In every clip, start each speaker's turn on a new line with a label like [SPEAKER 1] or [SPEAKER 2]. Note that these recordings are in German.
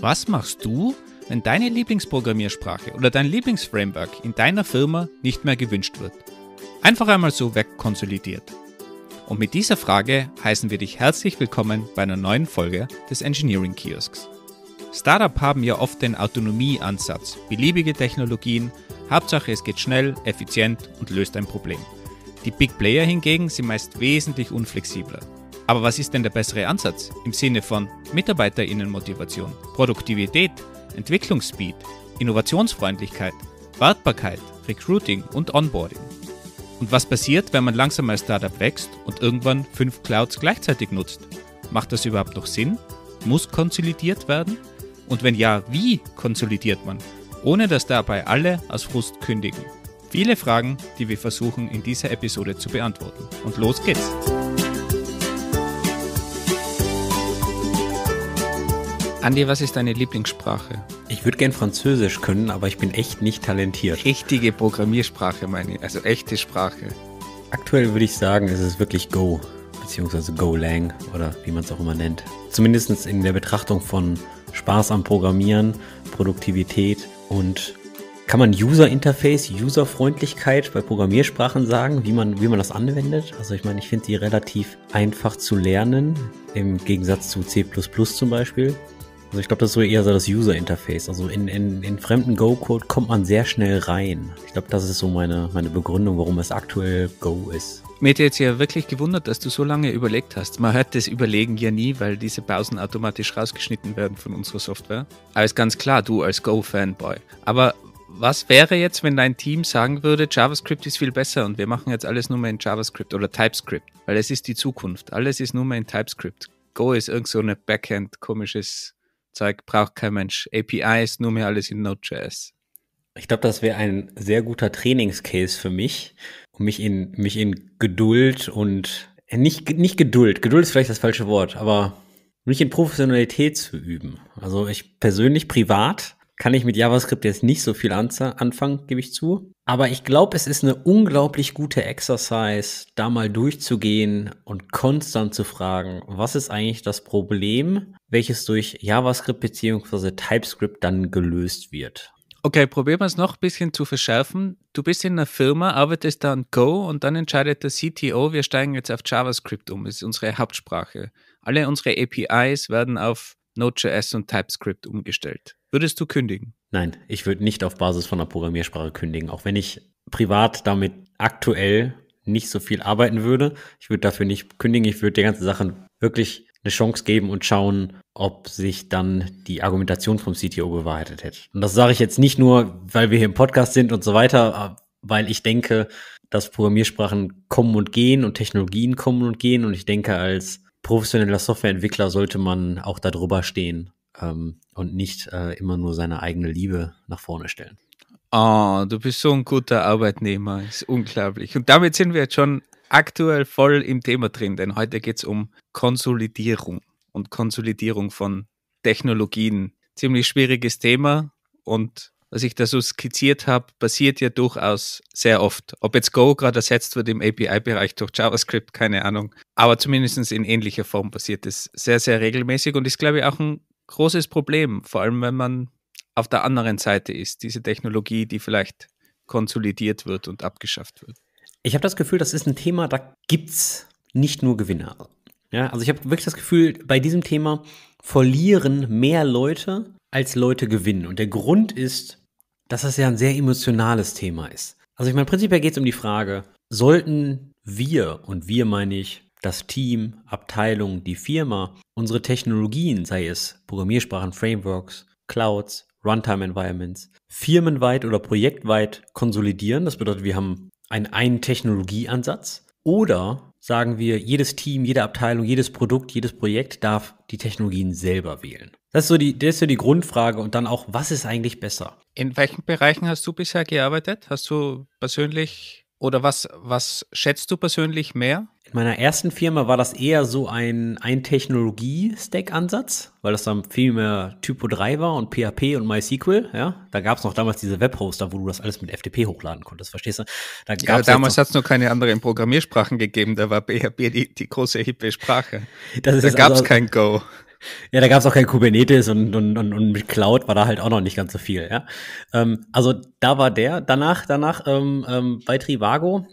[SPEAKER 1] Was machst du, wenn deine Lieblingsprogrammiersprache oder dein Lieblingsframework in deiner Firma nicht mehr gewünscht wird? Einfach einmal so wegkonsolidiert. Und mit dieser Frage heißen wir dich herzlich willkommen bei einer neuen Folge des Engineering Kiosks. Startup haben ja oft den Autonomieansatz, beliebige Technologien, Hauptsache es geht schnell, effizient und löst ein Problem. Die Big Player hingegen sind meist wesentlich unflexibler. Aber was ist denn der bessere Ansatz im Sinne von Mitarbeiterinnenmotivation, Produktivität, Entwicklungsspeed, Innovationsfreundlichkeit, Wartbarkeit, Recruiting und Onboarding? Und was passiert, wenn man langsam als Startup wächst und irgendwann fünf Clouds gleichzeitig nutzt? Macht das überhaupt noch Sinn? Muss konsolidiert werden? Und wenn ja, wie konsolidiert man, ohne dass dabei alle aus Frust kündigen? Viele Fragen, die wir versuchen in dieser Episode zu beantworten. Und los geht's! Andi, was ist deine Lieblingssprache? Ich würde gern Französisch können, aber ich bin echt nicht talentiert. Richtige Programmiersprache meine ich, also echte Sprache.
[SPEAKER 2] Aktuell würde ich sagen, es ist wirklich Go, beziehungsweise Golang oder wie man es auch immer nennt. Zumindest in der Betrachtung von Spaß am Programmieren, Produktivität und kann man User Interface, Userfreundlichkeit bei Programmiersprachen sagen, wie man, wie man das anwendet? Also ich meine, ich finde die relativ einfach zu lernen, im Gegensatz zu C zum Beispiel. Also ich glaube, das ist so eher so das User-Interface. Also in, in, in fremden Go-Code kommt man sehr schnell rein. Ich glaube, das ist so meine, meine Begründung, warum es aktuell Go ist.
[SPEAKER 1] Mir hätte jetzt ja wirklich gewundert, dass du so lange überlegt hast. Man hört das Überlegen ja nie, weil diese Pausen automatisch rausgeschnitten werden von unserer Software. Alles ganz klar, du als Go-Fanboy. Aber was wäre jetzt, wenn dein Team sagen würde, JavaScript ist viel besser und wir machen jetzt alles nur mehr in JavaScript oder TypeScript, weil es ist die Zukunft. Alles ist nur mehr in TypeScript. Go ist irgend so eine Backend komisches Zeug braucht kein Mensch. APIs, nur mehr alles in Node.js. Ich glaube, das wäre ein sehr guter Trainingscase für
[SPEAKER 2] mich, um mich in, mich in Geduld und äh, nicht, nicht Geduld, Geduld ist vielleicht das falsche Wort, aber mich in Professionalität zu üben. Also ich persönlich privat kann ich mit JavaScript jetzt nicht so viel anfangen, gebe ich zu. Aber ich glaube, es ist eine unglaublich gute Exercise, da mal durchzugehen und konstant zu fragen, was ist eigentlich das Problem, welches durch JavaScript bzw. TypeScript dann gelöst wird.
[SPEAKER 1] Okay, probieren wir es noch ein bisschen zu verschärfen. Du bist in einer Firma, arbeitest da an Go und dann entscheidet der CTO, wir steigen jetzt auf JavaScript um, ist unsere Hauptsprache. Alle unsere APIs werden auf Node.js und TypeScript umgestellt.
[SPEAKER 2] Würdest du kündigen? Nein, ich würde nicht auf Basis von einer Programmiersprache kündigen, auch wenn ich privat damit aktuell nicht so viel arbeiten würde. Ich würde dafür nicht kündigen, ich würde der ganzen Sache wirklich eine Chance geben und schauen, ob sich dann die Argumentation vom CTO bewahrheitet hätte. Und das sage ich jetzt nicht nur, weil wir hier im Podcast sind und so weiter, weil ich denke, dass Programmiersprachen kommen und gehen und Technologien kommen und gehen. Und ich denke, als professioneller Softwareentwickler sollte man auch darüber stehen ähm, und nicht äh, immer
[SPEAKER 1] nur seine eigene Liebe nach vorne stellen. Ah, oh, du bist so ein guter Arbeitnehmer, ist unglaublich. Und damit sind wir jetzt schon aktuell voll im Thema drin, denn heute geht es um Konsolidierung und Konsolidierung von Technologien. Ziemlich schwieriges Thema und was ich da so skizziert habe, passiert ja durchaus sehr oft. Ob jetzt Go gerade ersetzt wird im API-Bereich durch JavaScript, keine Ahnung. Aber zumindest in ähnlicher Form passiert es sehr, sehr regelmäßig und ist, glaube ich, auch ein großes Problem, vor allem wenn man auf der anderen Seite ist, diese Technologie, die vielleicht konsolidiert wird und abgeschafft wird. Ich habe das Gefühl, das ist ein Thema, da gibt es nicht nur Gewinner. Ja, also
[SPEAKER 2] ich habe wirklich das Gefühl, bei diesem Thema verlieren mehr Leute, als Leute gewinnen. Und der Grund ist, dass das ja ein sehr emotionales Thema ist. Also ich meine, prinzipiell geht es um die Frage, sollten wir, und wir meine ich, das Team, Abteilung, die Firma, unsere Technologien, sei es Programmiersprachen, Frameworks, Clouds, Runtime Environments, firmenweit oder projektweit konsolidieren. Das bedeutet, wir haben einen einen Technologieansatz. Oder sagen wir, jedes Team, jede Abteilung, jedes Produkt, jedes Projekt darf die Technologien selber wählen. Das ist so die, das ist so die Grundfrage und dann auch,
[SPEAKER 1] was ist eigentlich besser? In welchen Bereichen hast du bisher gearbeitet? Hast du persönlich oder was, was schätzt du persönlich mehr? In meiner ersten Firma war das eher so ein,
[SPEAKER 2] ein Technologie-Stack-Ansatz, weil das dann viel mehr Typo 3 war und PHP und
[SPEAKER 1] MySQL. Ja? Da gab es noch damals diese Webhoster, wo du das alles mit FTP hochladen konntest, verstehst du? Da ja, damals hat es noch keine anderen Programmiersprachen gegeben, da war PHP die, die große hippe Sprache. da gab es also, kein
[SPEAKER 2] Go. Ja, da gab es auch kein Kubernetes und, und, und, und, mit Cloud war da halt auch noch nicht ganz so viel. Ja? Ähm, also da war der. Danach, danach ähm, ähm, bei Trivago.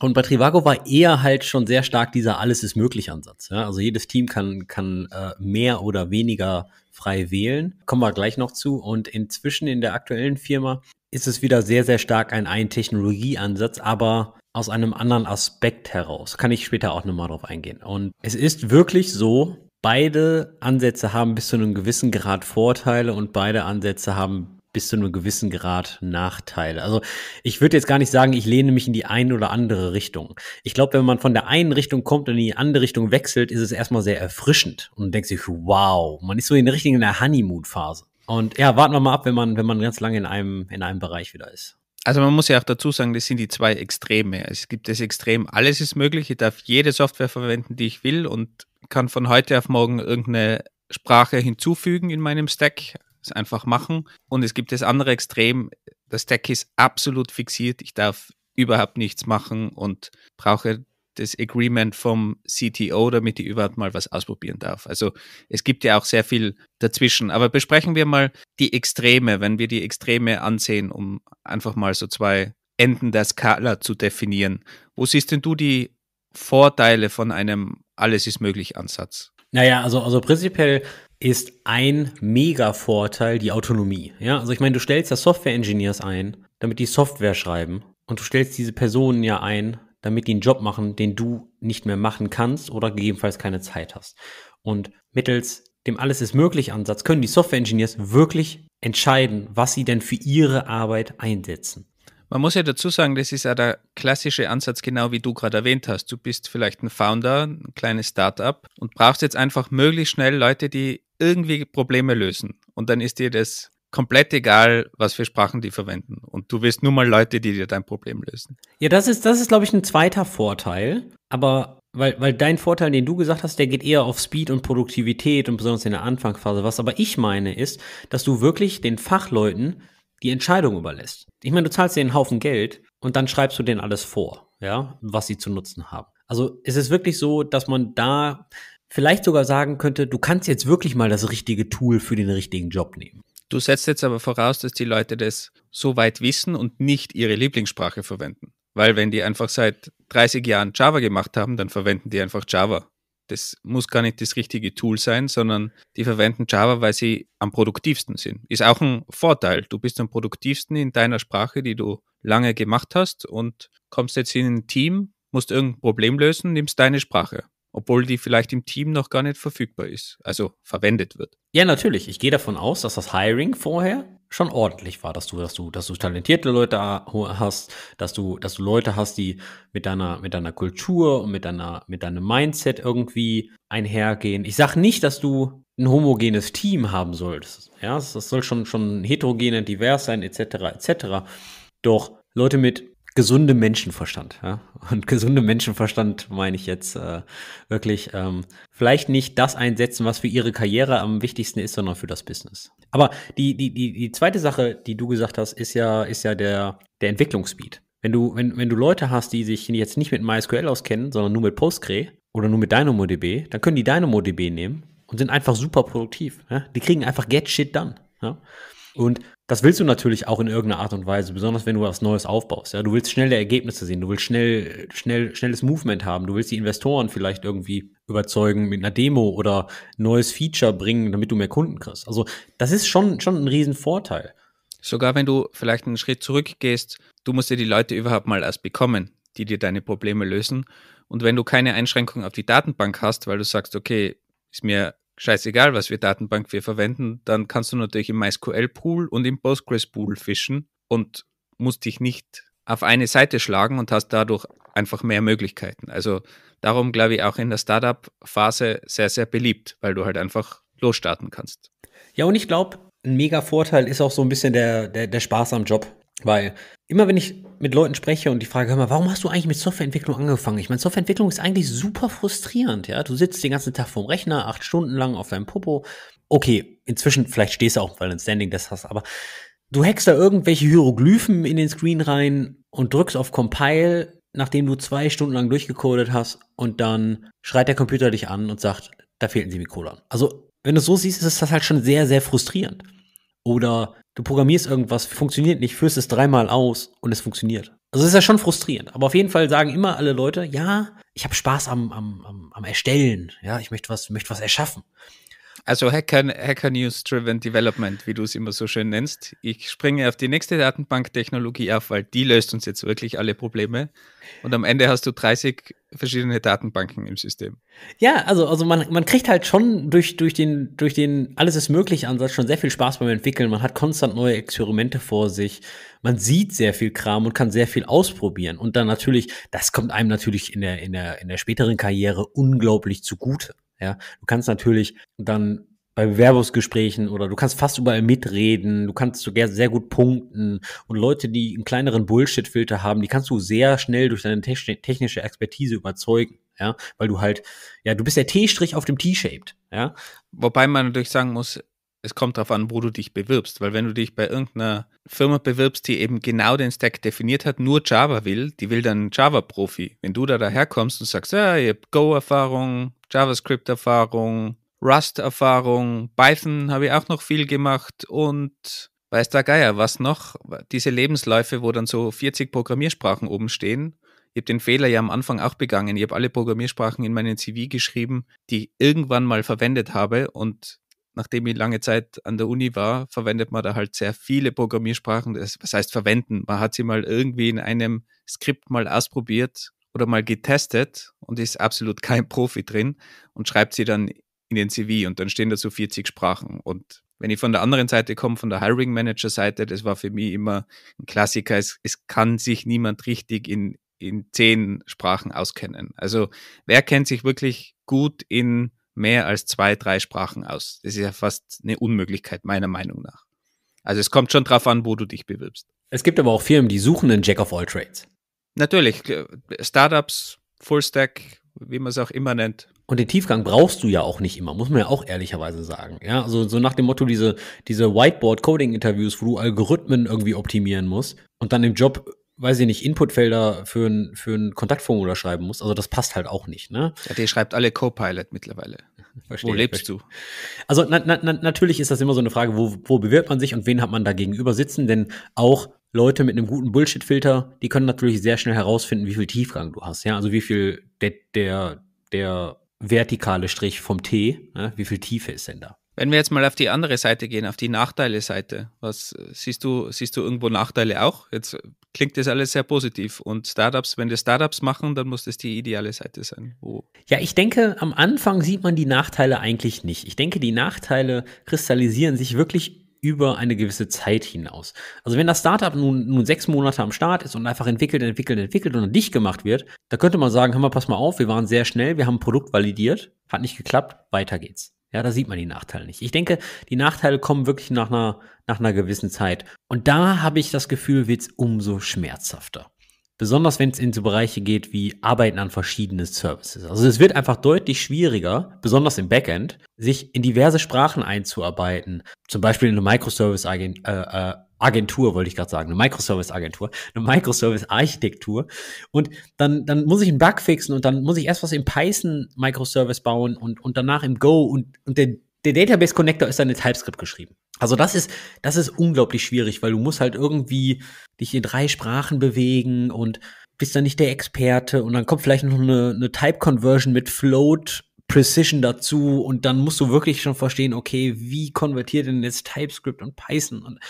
[SPEAKER 2] Und bei Trivago war eher halt schon sehr stark dieser Alles ist möglich Ansatz. Ja? Also jedes Team kann, kann äh, mehr oder weniger frei wählen. Kommen wir gleich noch zu. Und inzwischen in der aktuellen Firma ist es wieder sehr, sehr stark ein Ein-Technologie-Ansatz, aber aus einem anderen Aspekt heraus. Kann ich später auch nochmal drauf eingehen. Und es ist wirklich so, beide Ansätze haben bis zu einem gewissen Grad Vorteile und beide Ansätze haben bis zu einem gewissen Grad Nachteile. Also ich würde jetzt gar nicht sagen, ich lehne mich in die eine oder andere Richtung. Ich glaube, wenn man von der einen Richtung kommt und in die andere Richtung wechselt, ist es erstmal sehr erfrischend und denkt sich, wow, man ist so in der richtigen in Honeymoon-Phase. Und ja, warten
[SPEAKER 1] wir mal ab, wenn man, wenn man ganz lange in einem, in einem Bereich wieder ist. Also man muss ja auch dazu sagen, das sind die zwei Extreme. Es gibt das Extrem, alles ist möglich, ich darf jede Software verwenden, die ich will und kann von heute auf morgen irgendeine Sprache hinzufügen in meinem Stack, das einfach machen. Und es gibt das andere Extrem, der Stack ist absolut fixiert, ich darf überhaupt nichts machen und brauche das Agreement vom CTO, damit ich überhaupt mal was ausprobieren darf. Also es gibt ja auch sehr viel dazwischen. Aber besprechen wir mal die Extreme, wenn wir die Extreme ansehen, um einfach mal so zwei Enden der Skala zu definieren. Wo siehst denn du die Vorteile von einem alles ist möglich Ansatz.
[SPEAKER 2] Naja, also, also prinzipiell ist ein Mega-Vorteil die Autonomie. Ja, also ich meine, du stellst ja Software-Engineers ein, damit die Software schreiben. Und du stellst diese Personen ja ein, damit die einen Job machen, den du nicht mehr machen kannst oder gegebenenfalls keine Zeit hast. Und mittels dem Alles ist möglich Ansatz können die Software-Engineers wirklich
[SPEAKER 1] entscheiden, was sie denn für ihre Arbeit einsetzen. Man muss ja dazu sagen, das ist ja der klassische Ansatz, genau wie du gerade erwähnt hast. Du bist vielleicht ein Founder, ein kleines Startup und brauchst jetzt einfach möglichst schnell Leute, die irgendwie Probleme lösen. Und dann ist dir das komplett egal, was für Sprachen die verwenden. Und du willst nur mal Leute, die dir dein Problem lösen. Ja, das ist, das ist, glaube ich, ein zweiter Vorteil. Aber weil, weil dein Vorteil, den du gesagt hast, der geht
[SPEAKER 2] eher auf Speed und Produktivität und besonders in der Anfangsphase. Was aber ich meine, ist, dass du wirklich den Fachleuten die Entscheidung überlässt. Ich meine, du zahlst denen einen Haufen Geld und dann schreibst du denen alles vor, ja, was sie zu nutzen haben. Also es ist wirklich so, dass man da vielleicht sogar sagen
[SPEAKER 1] könnte, du kannst jetzt wirklich mal das richtige Tool für den richtigen Job nehmen. Du setzt jetzt aber voraus, dass die Leute das so weit wissen und nicht ihre Lieblingssprache verwenden. Weil wenn die einfach seit 30 Jahren Java gemacht haben, dann verwenden die einfach Java das muss gar nicht das richtige Tool sein, sondern die verwenden Java, weil sie am produktivsten sind. Ist auch ein Vorteil. Du bist am produktivsten in deiner Sprache, die du lange gemacht hast und kommst jetzt in ein Team, musst irgendein Problem lösen, nimmst deine Sprache obwohl die vielleicht im Team noch gar nicht verfügbar ist, also verwendet wird. Ja, natürlich. Ich gehe davon aus, dass das Hiring vorher
[SPEAKER 2] schon ordentlich war, dass du, dass du, dass du talentierte Leute hast, dass du, dass du Leute hast, die mit deiner, mit deiner Kultur und mit deiner, mit deinem Mindset irgendwie einhergehen. Ich sag nicht, dass du ein homogenes Team haben sollst. Ja, das soll schon, schon heterogen, divers sein, etc., etc. Doch Leute mit gesunde Menschenverstand. Ja? Und gesunde Menschenverstand meine ich jetzt äh, wirklich ähm, vielleicht nicht das einsetzen, was für ihre Karriere am wichtigsten ist, sondern für das Business. Aber die, die, die, die zweite Sache, die du gesagt hast, ist ja, ist ja der, der Entwicklungsspeed. Wenn du, wenn, wenn du Leute hast, die sich jetzt nicht mit MySQL auskennen, sondern nur mit Postgre oder nur mit DynamoDB, dann können die DynamoDB nehmen und sind einfach super produktiv. Ja? Die kriegen einfach Get Shit done. Ja? Und das willst du natürlich auch in irgendeiner Art und Weise, besonders wenn du was Neues aufbaust. Ja? Du willst schnelle Ergebnisse sehen, du willst schnell, schnell, schnelles Movement haben, du willst die Investoren vielleicht irgendwie überzeugen mit einer Demo oder neues Feature bringen, damit du mehr Kunden kriegst. Also das ist schon, schon ein Riesenvorteil.
[SPEAKER 1] Sogar wenn du vielleicht einen Schritt zurückgehst, du musst dir die Leute überhaupt mal erst bekommen, die dir deine Probleme lösen. Und wenn du keine Einschränkungen auf die Datenbank hast, weil du sagst, okay, ist mir scheißegal, was für Datenbank wir verwenden, dann kannst du natürlich im MySQL-Pool und im Postgres-Pool fischen und musst dich nicht auf eine Seite schlagen und hast dadurch einfach mehr Möglichkeiten. Also darum glaube ich auch in der Startup-Phase sehr, sehr beliebt, weil du halt einfach losstarten kannst. Ja, und ich glaube, ein mega Vorteil
[SPEAKER 2] ist auch so ein bisschen der, der, der Spaß am Job. Weil immer wenn ich mit Leuten spreche und die Frage, hör mal, warum hast du eigentlich mit Softwareentwicklung angefangen? Ich meine, Softwareentwicklung ist eigentlich super frustrierend, ja. Du sitzt den ganzen Tag vorm Rechner, acht Stunden lang auf deinem Popo. Okay, inzwischen vielleicht stehst du auch, weil du ein Standing das hast, aber du hackst da irgendwelche Hieroglyphen in den Screen rein und drückst auf Compile, nachdem du zwei Stunden lang durchgecodet hast und dann schreit der Computer dich an und sagt, da fehlt ein Semikolon. Also, wenn du es so siehst, ist das halt schon sehr, sehr frustrierend. Oder du programmierst irgendwas, funktioniert nicht, führst es dreimal aus und es funktioniert. Also es ist ja schon frustrierend. Aber auf jeden Fall sagen immer alle Leute, ja, ich habe Spaß am, am, am, am Erstellen. Ja, ich möchte
[SPEAKER 1] was, möchte was erschaffen. Also Hacker, Hacker News Driven Development, wie du es immer so schön nennst. Ich springe auf die nächste Datenbanktechnologie auf, weil die löst uns jetzt wirklich alle Probleme. Und am Ende hast du 30 verschiedene Datenbanken im System.
[SPEAKER 2] Ja, also, also man, man kriegt halt schon durch, durch, den, durch den Alles ist möglich Ansatz schon sehr viel Spaß beim Entwickeln. Man hat konstant neue Experimente vor sich. Man sieht sehr viel Kram und kann sehr viel ausprobieren. Und dann natürlich, das kommt einem natürlich in der, in der, in der späteren Karriere unglaublich zugute. Ja, du kannst natürlich dann bei Bewerbungsgesprächen oder du kannst fast überall mitreden, du kannst sogar sehr gut punkten und Leute, die einen kleineren Bullshit-Filter haben, die kannst du sehr schnell durch deine technische Expertise überzeugen, ja, weil du halt, ja, du bist der T-Strich auf dem
[SPEAKER 1] T-Shaped, ja. Wobei man natürlich sagen muss, es kommt darauf an, wo du dich bewirbst, weil wenn du dich bei irgendeiner Firma bewirbst, die eben genau den Stack definiert hat, nur Java will, die will dann Java-Profi. Wenn du da daherkommst und sagst, ja, ihr habt Go-Erfahrung, JavaScript-Erfahrung, Rust-Erfahrung, Python habe ich auch noch viel gemacht und weiß der Geier, was noch? Diese Lebensläufe, wo dann so 40 Programmiersprachen oben stehen. Ich habe den Fehler ja am Anfang auch begangen. Ich habe alle Programmiersprachen in meinen CV geschrieben, die ich irgendwann mal verwendet habe und nachdem ich lange Zeit an der Uni war, verwendet man da halt sehr viele Programmiersprachen. Das, heißt verwenden? Man hat sie mal irgendwie in einem Skript mal ausprobiert oder mal getestet und ist absolut kein Profi drin und schreibt sie dann in den CV und dann stehen da so 40 Sprachen. Und wenn ich von der anderen Seite komme, von der Hiring Manager Seite, das war für mich immer ein Klassiker. Es, es kann sich niemand richtig in, in zehn Sprachen auskennen. Also wer kennt sich wirklich gut in mehr als zwei, drei Sprachen aus? Das ist ja fast eine Unmöglichkeit meiner Meinung nach. Also es kommt schon drauf an, wo du dich bewirbst. Es gibt aber auch Firmen, die suchen einen Jack of all Trades. Natürlich, äh, Startups, Fullstack, wie man es auch immer nennt. Und den Tiefgang brauchst du
[SPEAKER 2] ja auch nicht immer, muss man ja auch ehrlicherweise sagen. Ja, also so nach dem Motto diese, diese Whiteboard-Coding-Interviews, wo du Algorithmen irgendwie optimieren musst und dann im Job weiß ich nicht, Inputfelder für ein, für ein Kontaktformular schreiben musst. Also das passt halt auch nicht. Ne? Ja, der schreibt alle Copilot mittlerweile. Verstehe, wo lebst verstehe. du? Also na, na, natürlich ist das immer so eine Frage, wo, wo bewirbt man sich und wen hat man da gegenüber sitzen? Denn auch Leute mit einem guten Bullshit-Filter, die können natürlich sehr schnell herausfinden, wie viel Tiefgang du hast, ja, also wie viel der, der, der vertikale Strich vom T, ne? wie viel Tiefe ist denn da?
[SPEAKER 1] Wenn wir jetzt mal auf die andere Seite gehen, auf die Nachteile-Seite, was siehst du, siehst du irgendwo Nachteile auch? Jetzt klingt das alles sehr positiv. Und Startups, wenn wir Startups machen, dann muss das die ideale Seite sein. Wo?
[SPEAKER 2] Ja, ich denke, am Anfang sieht man die Nachteile eigentlich nicht. Ich denke, die Nachteile kristallisieren sich wirklich über eine gewisse Zeit hinaus. Also wenn das Startup nun, nun sechs Monate am Start ist und einfach entwickelt, entwickelt, entwickelt und dicht gemacht wird, da könnte man sagen, hör mal, pass mal auf, wir waren sehr schnell, wir haben ein Produkt validiert, hat nicht geklappt, weiter geht's. Ja, da sieht man die Nachteile nicht. Ich denke, die Nachteile kommen wirklich nach einer, nach einer gewissen Zeit. Und da habe ich das Gefühl, wird's umso schmerzhafter besonders wenn es in so Bereiche geht wie Arbeiten an verschiedenen Services. Also es wird einfach deutlich schwieriger, besonders im Backend, sich in diverse Sprachen einzuarbeiten. Zum Beispiel in eine Microservice-Agentur, äh, äh wollte ich gerade sagen, eine Microservice-Agentur, eine Microservice-Architektur. Und dann, dann muss ich einen Bug fixen und dann muss ich erst was im Python-Microservice bauen und, und danach im Go und, und der der Database Connector ist dann in TypeScript geschrieben. Also das ist, das ist unglaublich schwierig, weil du musst halt irgendwie dich in drei Sprachen bewegen und bist dann nicht der Experte und dann kommt vielleicht noch eine, eine Type Conversion mit Float Precision dazu und dann musst du wirklich schon verstehen, okay, wie konvertiert denn jetzt TypeScript und Python und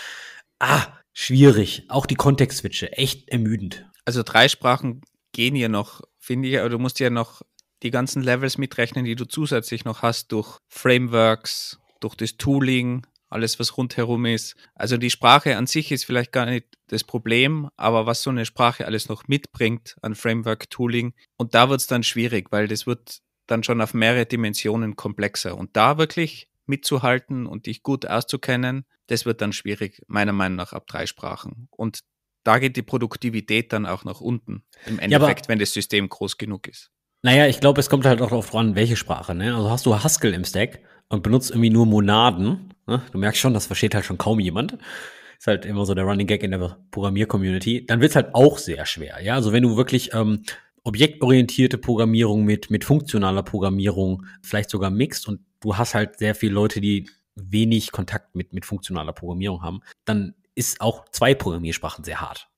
[SPEAKER 2] ah, schwierig. Auch die Kontext-Switche, echt ermüdend.
[SPEAKER 1] Also drei Sprachen gehen hier noch, finde ich, aber du musst ja noch die ganzen Levels mitrechnen, die du zusätzlich noch hast durch Frameworks, durch das Tooling, alles was rundherum ist. Also die Sprache an sich ist vielleicht gar nicht das Problem, aber was so eine Sprache alles noch mitbringt an Framework, Tooling, und da wird es dann schwierig, weil das wird dann schon auf mehrere Dimensionen komplexer. Und da wirklich mitzuhalten und dich gut auszukennen, das wird dann schwierig, meiner Meinung nach, ab drei Sprachen. Und da geht die Produktivität dann auch nach unten, im Endeffekt, ja, wenn das System groß genug ist.
[SPEAKER 2] Naja, ich glaube, es kommt halt auch darauf an, welche Sprache. Ne? Also hast du Haskell im Stack und benutzt irgendwie nur Monaden. Ne? Du merkst schon, das versteht halt schon kaum jemand. Ist halt immer so der Running Gag in der Programmier-Community. Dann wird's halt auch sehr schwer. Ja, also wenn du wirklich ähm, objektorientierte Programmierung mit, mit funktionaler Programmierung vielleicht sogar mixt und du hast halt sehr viele Leute, die wenig Kontakt mit, mit funktionaler Programmierung haben, dann ist auch zwei Programmiersprachen sehr hart.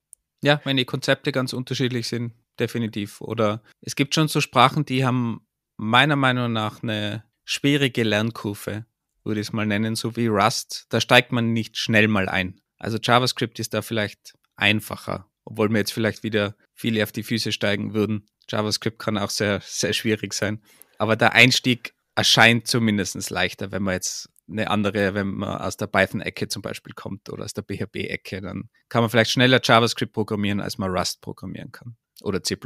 [SPEAKER 1] Ja, wenn die Konzepte ganz unterschiedlich sind definitiv. Oder es gibt schon so Sprachen, die haben meiner Meinung nach eine schwierige Lernkurve, würde ich es mal nennen, so wie Rust. Da steigt man nicht schnell mal ein. Also JavaScript ist da vielleicht einfacher, obwohl mir jetzt vielleicht wieder viele auf die Füße steigen würden. JavaScript kann auch sehr, sehr schwierig sein. Aber der Einstieg erscheint zumindest leichter, wenn man jetzt eine andere, wenn man aus der Python-Ecke zum Beispiel kommt oder aus der PHP-Ecke, dann kann man vielleicht schneller JavaScript programmieren, als man Rust programmieren kann. Oder C.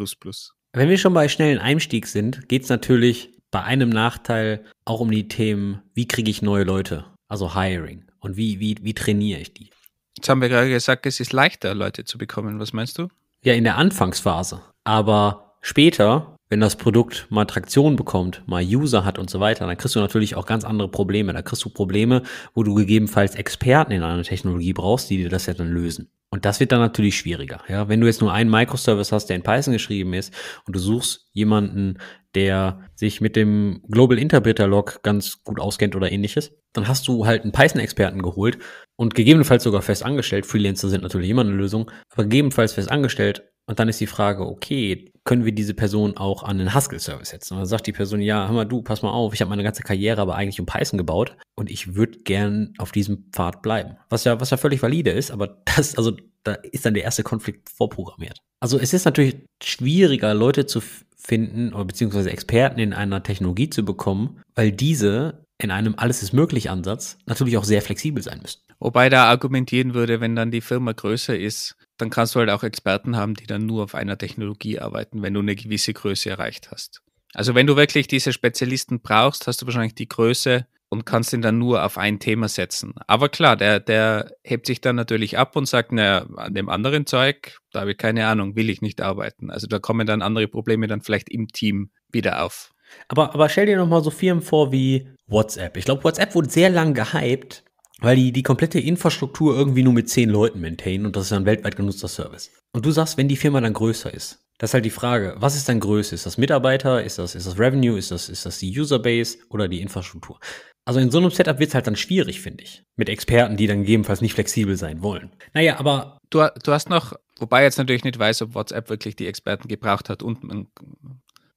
[SPEAKER 2] Wenn wir schon bei schnellen Einstieg sind, geht es natürlich bei einem Nachteil auch um die Themen, wie kriege ich neue Leute, also Hiring und wie, wie, wie trainiere ich die. Jetzt haben wir gerade gesagt, es ist leichter, Leute zu bekommen. Was meinst du? Ja, in der Anfangsphase. Aber später, wenn das Produkt mal Traktion bekommt, mal User hat und so weiter, dann kriegst du natürlich auch ganz andere Probleme. Da kriegst du Probleme, wo du gegebenenfalls Experten in einer Technologie brauchst, die dir das ja dann lösen. Und das wird dann natürlich schwieriger. Ja, wenn du jetzt nur einen Microservice hast, der in Python geschrieben ist und du suchst jemanden, der sich mit dem Global Interpreter Log ganz gut auskennt oder ähnliches, dann hast du halt einen Python-Experten geholt und gegebenenfalls sogar fest angestellt. Freelancer sind natürlich immer eine Lösung, aber gegebenenfalls fest angestellt und dann ist die Frage, okay, können wir diese Person auch an den Haskell-Service setzen? Und dann sagt die Person, ja, hör mal du, pass mal auf, ich habe meine ganze Karriere aber eigentlich um Python gebaut und ich würde gern auf diesem Pfad bleiben. Was ja, was ja völlig valide ist, aber das, also da ist dann der erste Konflikt vorprogrammiert. Also es ist natürlich schwieriger, Leute zu finden oder beziehungsweise Experten in einer Technologie zu bekommen, weil
[SPEAKER 1] diese in einem Alles ist möglich Ansatz natürlich auch sehr flexibel sein müssen. Wobei da argumentieren würde, wenn dann die Firma größer ist, dann kannst du halt auch Experten haben, die dann nur auf einer Technologie arbeiten, wenn du eine gewisse Größe erreicht hast. Also wenn du wirklich diese Spezialisten brauchst, hast du wahrscheinlich die Größe und kannst ihn dann nur auf ein Thema setzen. Aber klar, der, der hebt sich dann natürlich ab und sagt, naja, an dem anderen Zeug, da habe ich keine Ahnung, will ich nicht arbeiten. Also da kommen dann andere Probleme dann vielleicht im Team wieder auf. Aber, aber stell dir nochmal so Firmen vor
[SPEAKER 2] wie WhatsApp. Ich glaube, WhatsApp wurde sehr lang gehypt, weil die die komplette Infrastruktur irgendwie nur mit zehn Leuten maintainen und das ist ein weltweit genutzter Service. Und du sagst, wenn die Firma dann größer ist, das ist halt die Frage, was ist dann größer? Ist das Mitarbeiter? Ist das, ist das Revenue? Ist das, ist das die Userbase oder die Infrastruktur? Also in so einem Setup wird es halt dann schwierig, finde ich. Mit Experten, die dann gegebenenfalls nicht flexibel sein wollen. Naja, aber.
[SPEAKER 1] Du, du hast noch, wobei jetzt natürlich nicht weiß, ob WhatsApp wirklich die Experten gebraucht hat und man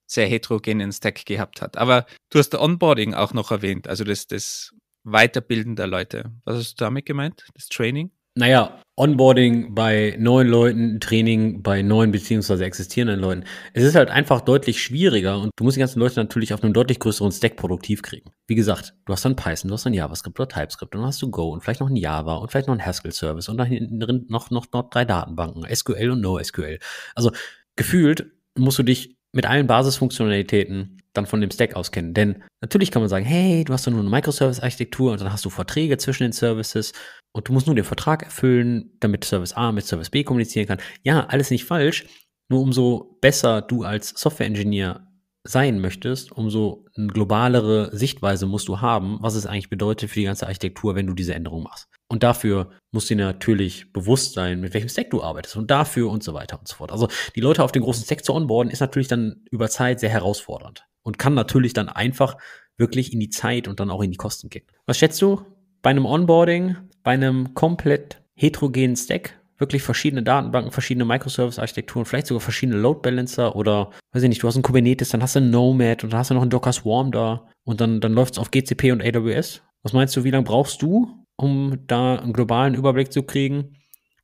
[SPEAKER 1] sehr heterogenen Stack gehabt hat. Aber du hast der Onboarding auch noch erwähnt, also das, das weiterbildender Leute. Was hast du damit gemeint? Das Training?
[SPEAKER 2] Naja, Onboarding bei neuen Leuten, Training bei neuen beziehungsweise existierenden Leuten. Es ist halt einfach deutlich schwieriger und du musst die ganzen Leute natürlich auf einem deutlich größeren Stack produktiv kriegen. Wie gesagt, du hast dann Python, du hast dann JavaScript oder TypeScript, und dann hast du Go und vielleicht noch ein Java und vielleicht noch ein Haskell-Service und dann hinten drin noch, noch, noch drei Datenbanken, SQL und NoSQL. Also gefühlt musst du dich mit allen Basisfunktionalitäten dann von dem Stack auskennen. Denn natürlich kann man sagen, hey, du hast doch nur eine Microservice-Architektur und dann hast du Verträge zwischen den Services und du musst nur den Vertrag erfüllen, damit Service A mit Service B kommunizieren kann. Ja, alles nicht falsch, nur umso besser du als Software-Engineer sein möchtest, umso eine globalere Sichtweise musst du haben, was es eigentlich bedeutet für die ganze Architektur, wenn du diese Änderung machst. Und dafür musst du dir natürlich bewusst sein, mit welchem Stack du arbeitest und dafür und so weiter und so fort. Also die Leute auf den großen Stack zu onboarden, ist natürlich dann über Zeit sehr herausfordernd und kann natürlich dann einfach wirklich in die Zeit und dann auch in die Kosten gehen. Was schätzt du bei einem Onboarding, bei einem komplett heterogenen Stack, wirklich verschiedene Datenbanken, verschiedene Microservice-Architekturen, vielleicht sogar verschiedene Load Balancer oder, weiß ich nicht, du hast einen Kubernetes, dann hast du einen Nomad und dann hast du noch einen Docker Swarm da und dann, dann läuft es auf GCP und AWS. Was meinst du, wie lange brauchst du, um da einen globalen Überblick zu
[SPEAKER 1] kriegen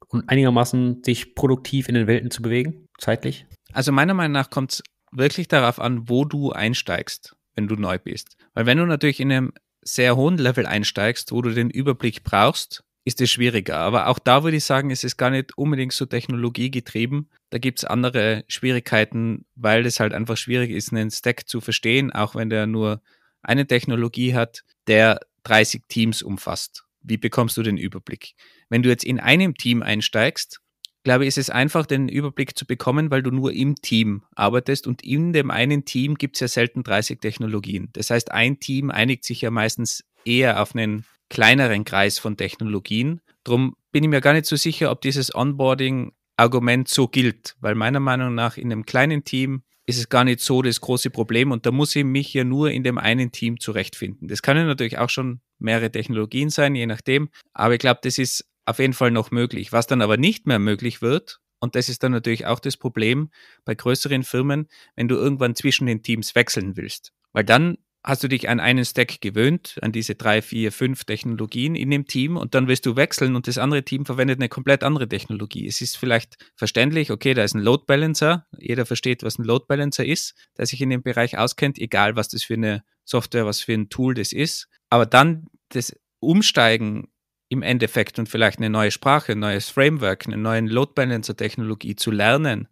[SPEAKER 1] und einigermaßen dich produktiv in den Welten zu bewegen, zeitlich? Also meiner Meinung nach kommt es wirklich darauf an, wo du einsteigst, wenn du neu bist. Weil wenn du natürlich in einem sehr hohen Level einsteigst, wo du den Überblick brauchst, ist es schwieriger. Aber auch da würde ich sagen, es ist gar nicht unbedingt so technologiegetrieben. Da gibt es andere Schwierigkeiten, weil es halt einfach schwierig ist, einen Stack zu verstehen, auch wenn der nur eine Technologie hat, der 30 Teams umfasst. Wie bekommst du den Überblick? Wenn du jetzt in einem Team einsteigst, glaube ich, ist es einfach, den Überblick zu bekommen, weil du nur im Team arbeitest und in dem einen Team gibt es ja selten 30 Technologien. Das heißt, ein Team einigt sich ja meistens eher auf einen kleineren Kreis von Technologien. Drum bin ich mir gar nicht so sicher, ob dieses Onboarding-Argument so gilt, weil meiner Meinung nach in einem kleinen Team ist es gar nicht so das große Problem und da muss ich mich ja nur in dem einen Team zurechtfinden. Das können natürlich auch schon mehrere Technologien sein, je nachdem, aber ich glaube, das ist auf jeden Fall noch möglich. Was dann aber nicht mehr möglich wird, und das ist dann natürlich auch das Problem bei größeren Firmen, wenn du irgendwann zwischen den Teams wechseln willst, weil dann hast du dich an einen Stack gewöhnt, an diese drei, vier, fünf Technologien in dem Team und dann wirst du wechseln und das andere Team verwendet eine komplett andere Technologie. Es ist vielleicht verständlich, okay, da ist ein Load Balancer, jeder versteht, was ein Load Balancer ist, der sich in dem Bereich auskennt, egal was das für eine Software, was für ein Tool das ist. Aber dann das Umsteigen im Endeffekt und vielleicht eine neue Sprache, ein neues Framework, eine neue Load Balancer Technologie zu lernen,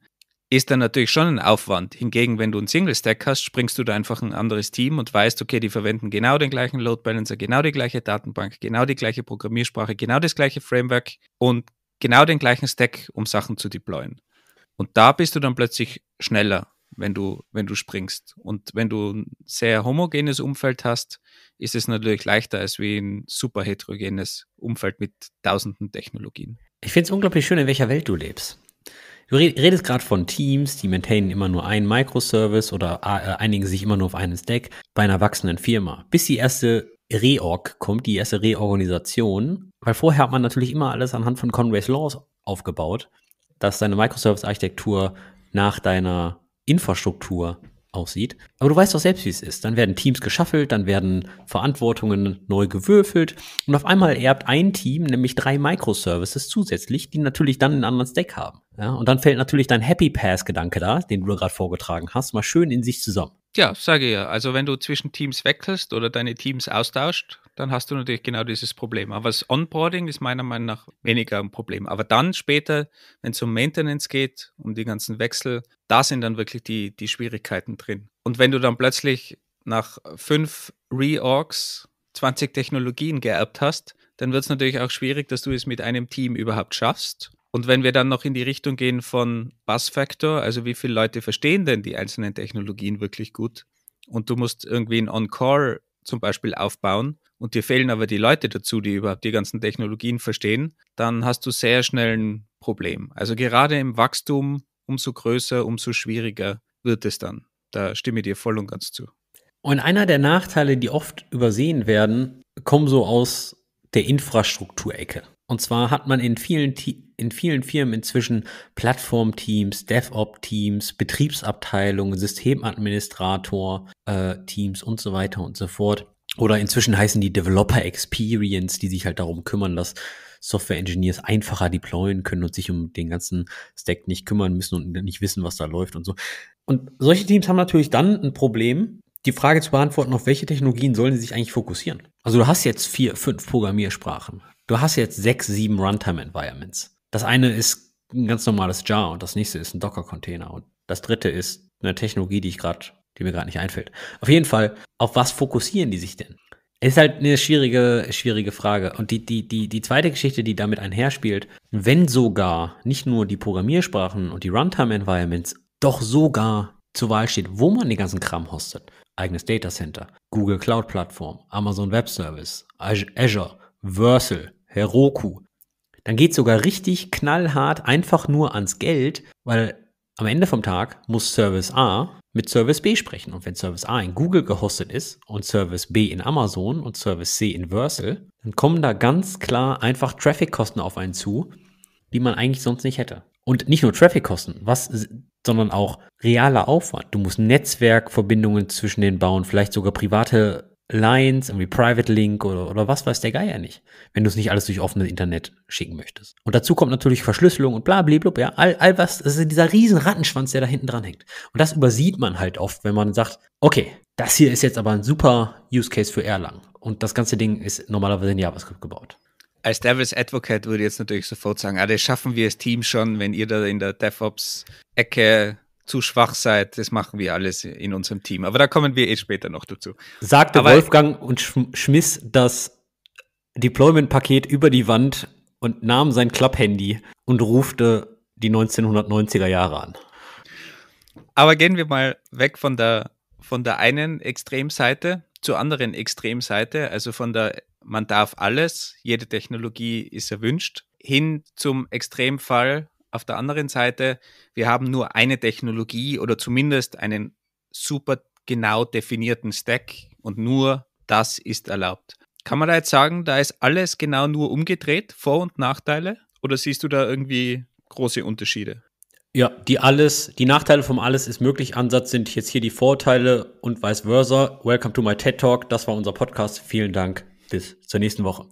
[SPEAKER 1] ist dann natürlich schon ein Aufwand. Hingegen, wenn du einen Single-Stack hast, springst du da einfach ein anderes Team und weißt, okay, die verwenden genau den gleichen Load Balancer, genau die gleiche Datenbank, genau die gleiche Programmiersprache, genau das gleiche Framework und genau den gleichen Stack, um Sachen zu deployen. Und da bist du dann plötzlich schneller, wenn du, wenn du springst. Und wenn du ein sehr homogenes Umfeld hast, ist es natürlich leichter als wie ein super heterogenes Umfeld mit tausenden Technologien. Ich finde es unglaublich schön, in welcher Welt du lebst. Du redest gerade von Teams, die maintainen
[SPEAKER 2] immer nur einen Microservice oder äh, einigen sich immer nur auf einen Stack bei einer wachsenden Firma. Bis die erste Reorg kommt, die erste Reorganisation, weil vorher hat man natürlich immer alles anhand von Conway's Laws aufgebaut, dass deine Microservice-Architektur nach deiner Infrastruktur aussieht. Aber du weißt doch selbst, wie es ist. Dann werden Teams geschaffelt, dann werden Verantwortungen neu gewürfelt und auf einmal erbt ein Team nämlich drei Microservices
[SPEAKER 1] zusätzlich, die natürlich dann einen anderen Stack
[SPEAKER 2] haben. Ja, und dann fällt natürlich dein Happy Pass-Gedanke da, den du gerade vorgetragen hast, mal schön in sich zusammen.
[SPEAKER 1] Ja, sage ich ja. Also wenn du zwischen Teams wechselst oder deine Teams austauscht, dann hast du natürlich genau dieses Problem. Aber das Onboarding ist meiner Meinung nach weniger ein Problem. Aber dann später, wenn es um Maintenance geht, um die ganzen Wechsel, da sind dann wirklich die, die Schwierigkeiten drin. Und wenn du dann plötzlich nach fünf Reorgs 20 Technologien geerbt hast, dann wird es natürlich auch schwierig, dass du es mit einem Team überhaupt schaffst, und wenn wir dann noch in die Richtung gehen von Buzz Factor, also wie viele Leute verstehen denn die einzelnen Technologien wirklich gut? Und du musst irgendwie ein Encore zum Beispiel aufbauen und dir fehlen aber die Leute dazu, die überhaupt die ganzen Technologien verstehen, dann hast du sehr schnell ein Problem. Also gerade im Wachstum, umso größer, umso schwieriger wird es dann. Da stimme ich dir voll und ganz zu.
[SPEAKER 2] Und einer der Nachteile, die oft übersehen werden, kommen so aus der Infrastrukturecke. Und zwar hat man in vielen T in vielen Firmen inzwischen Plattformteams, DevOps-Teams, Betriebsabteilungen, Systemadministrator-Teams äh, und so weiter und so fort. Oder inzwischen heißen die Developer Experience, die sich halt darum kümmern, dass Software-Engineers einfacher deployen können und sich um den ganzen Stack nicht kümmern müssen und nicht wissen, was da läuft und so. Und solche Teams haben natürlich dann ein Problem, die Frage zu beantworten, auf welche Technologien sollen sie sich eigentlich fokussieren? Also du hast jetzt vier, fünf Programmiersprachen. Du hast jetzt sechs, sieben Runtime-Environments. Das eine ist ein ganz normales Jar und das nächste ist ein Docker-Container und das dritte ist eine Technologie, die ich gerade, die mir gerade nicht einfällt. Auf jeden Fall, auf was fokussieren die sich denn? Ist halt eine schwierige, schwierige Frage. Und die, die, die, die zweite Geschichte, die damit einherspielt, wenn sogar nicht nur die Programmiersprachen und die Runtime-Environments, doch sogar zur Wahl steht, wo man den ganzen Kram hostet. Eigenes Data Center, Google Cloud Plattform, Amazon Web Service, Azure, Versal, Heroku, dann geht sogar richtig knallhart einfach nur ans Geld, weil am Ende vom Tag muss Service A mit Service B sprechen. Und wenn Service A in Google gehostet ist und Service B in Amazon und Service C in Versal, dann kommen da ganz klar einfach Traffic-Kosten auf einen zu, die man eigentlich sonst nicht hätte. Und nicht nur Traffic-Kosten, was, sondern auch realer Aufwand. Du musst Netzwerkverbindungen zwischen den bauen, vielleicht sogar private Lines, irgendwie Private Link oder, oder was weiß der Geier nicht, wenn du es nicht alles durch offenes Internet schicken möchtest. Und dazu kommt natürlich Verschlüsselung und bla, bla, ja, all, all was, das ist dieser riesen Rattenschwanz, der da hinten dran hängt. Und das übersieht man halt oft, wenn man sagt, okay, das hier ist jetzt aber ein super Use Case für Erlang. Und das ganze Ding ist normalerweise in JavaScript gebaut.
[SPEAKER 1] Als Devil's Advocate würde ich jetzt natürlich sofort sagen, ah, das schaffen wir als Team schon, wenn ihr da in der DevOps-Ecke zu schwach seid. Das machen wir alles in unserem Team. Aber da kommen wir eh später noch dazu. Sagte Aber Wolfgang
[SPEAKER 2] und schmiss das Deployment-Paket über die Wand und nahm sein Klapphandy und rufte die 1990er Jahre an.
[SPEAKER 1] Aber gehen wir mal weg von der, von der einen Extremseite zur anderen Extremseite, also von der man darf alles, jede Technologie ist erwünscht, hin zum Extremfall auf der anderen Seite, wir haben nur eine Technologie oder zumindest einen super genau definierten Stack und nur das ist erlaubt. Kann man da jetzt sagen, da ist alles genau nur umgedreht, Vor- und Nachteile? Oder siehst du da irgendwie große Unterschiede? Ja, die alles, die Nachteile vom alles
[SPEAKER 2] ist möglich Ansatz sind jetzt hier die Vorteile und vice versa. Welcome to my TED Talk. Das war unser Podcast. Vielen Dank. Bis zur nächsten Woche.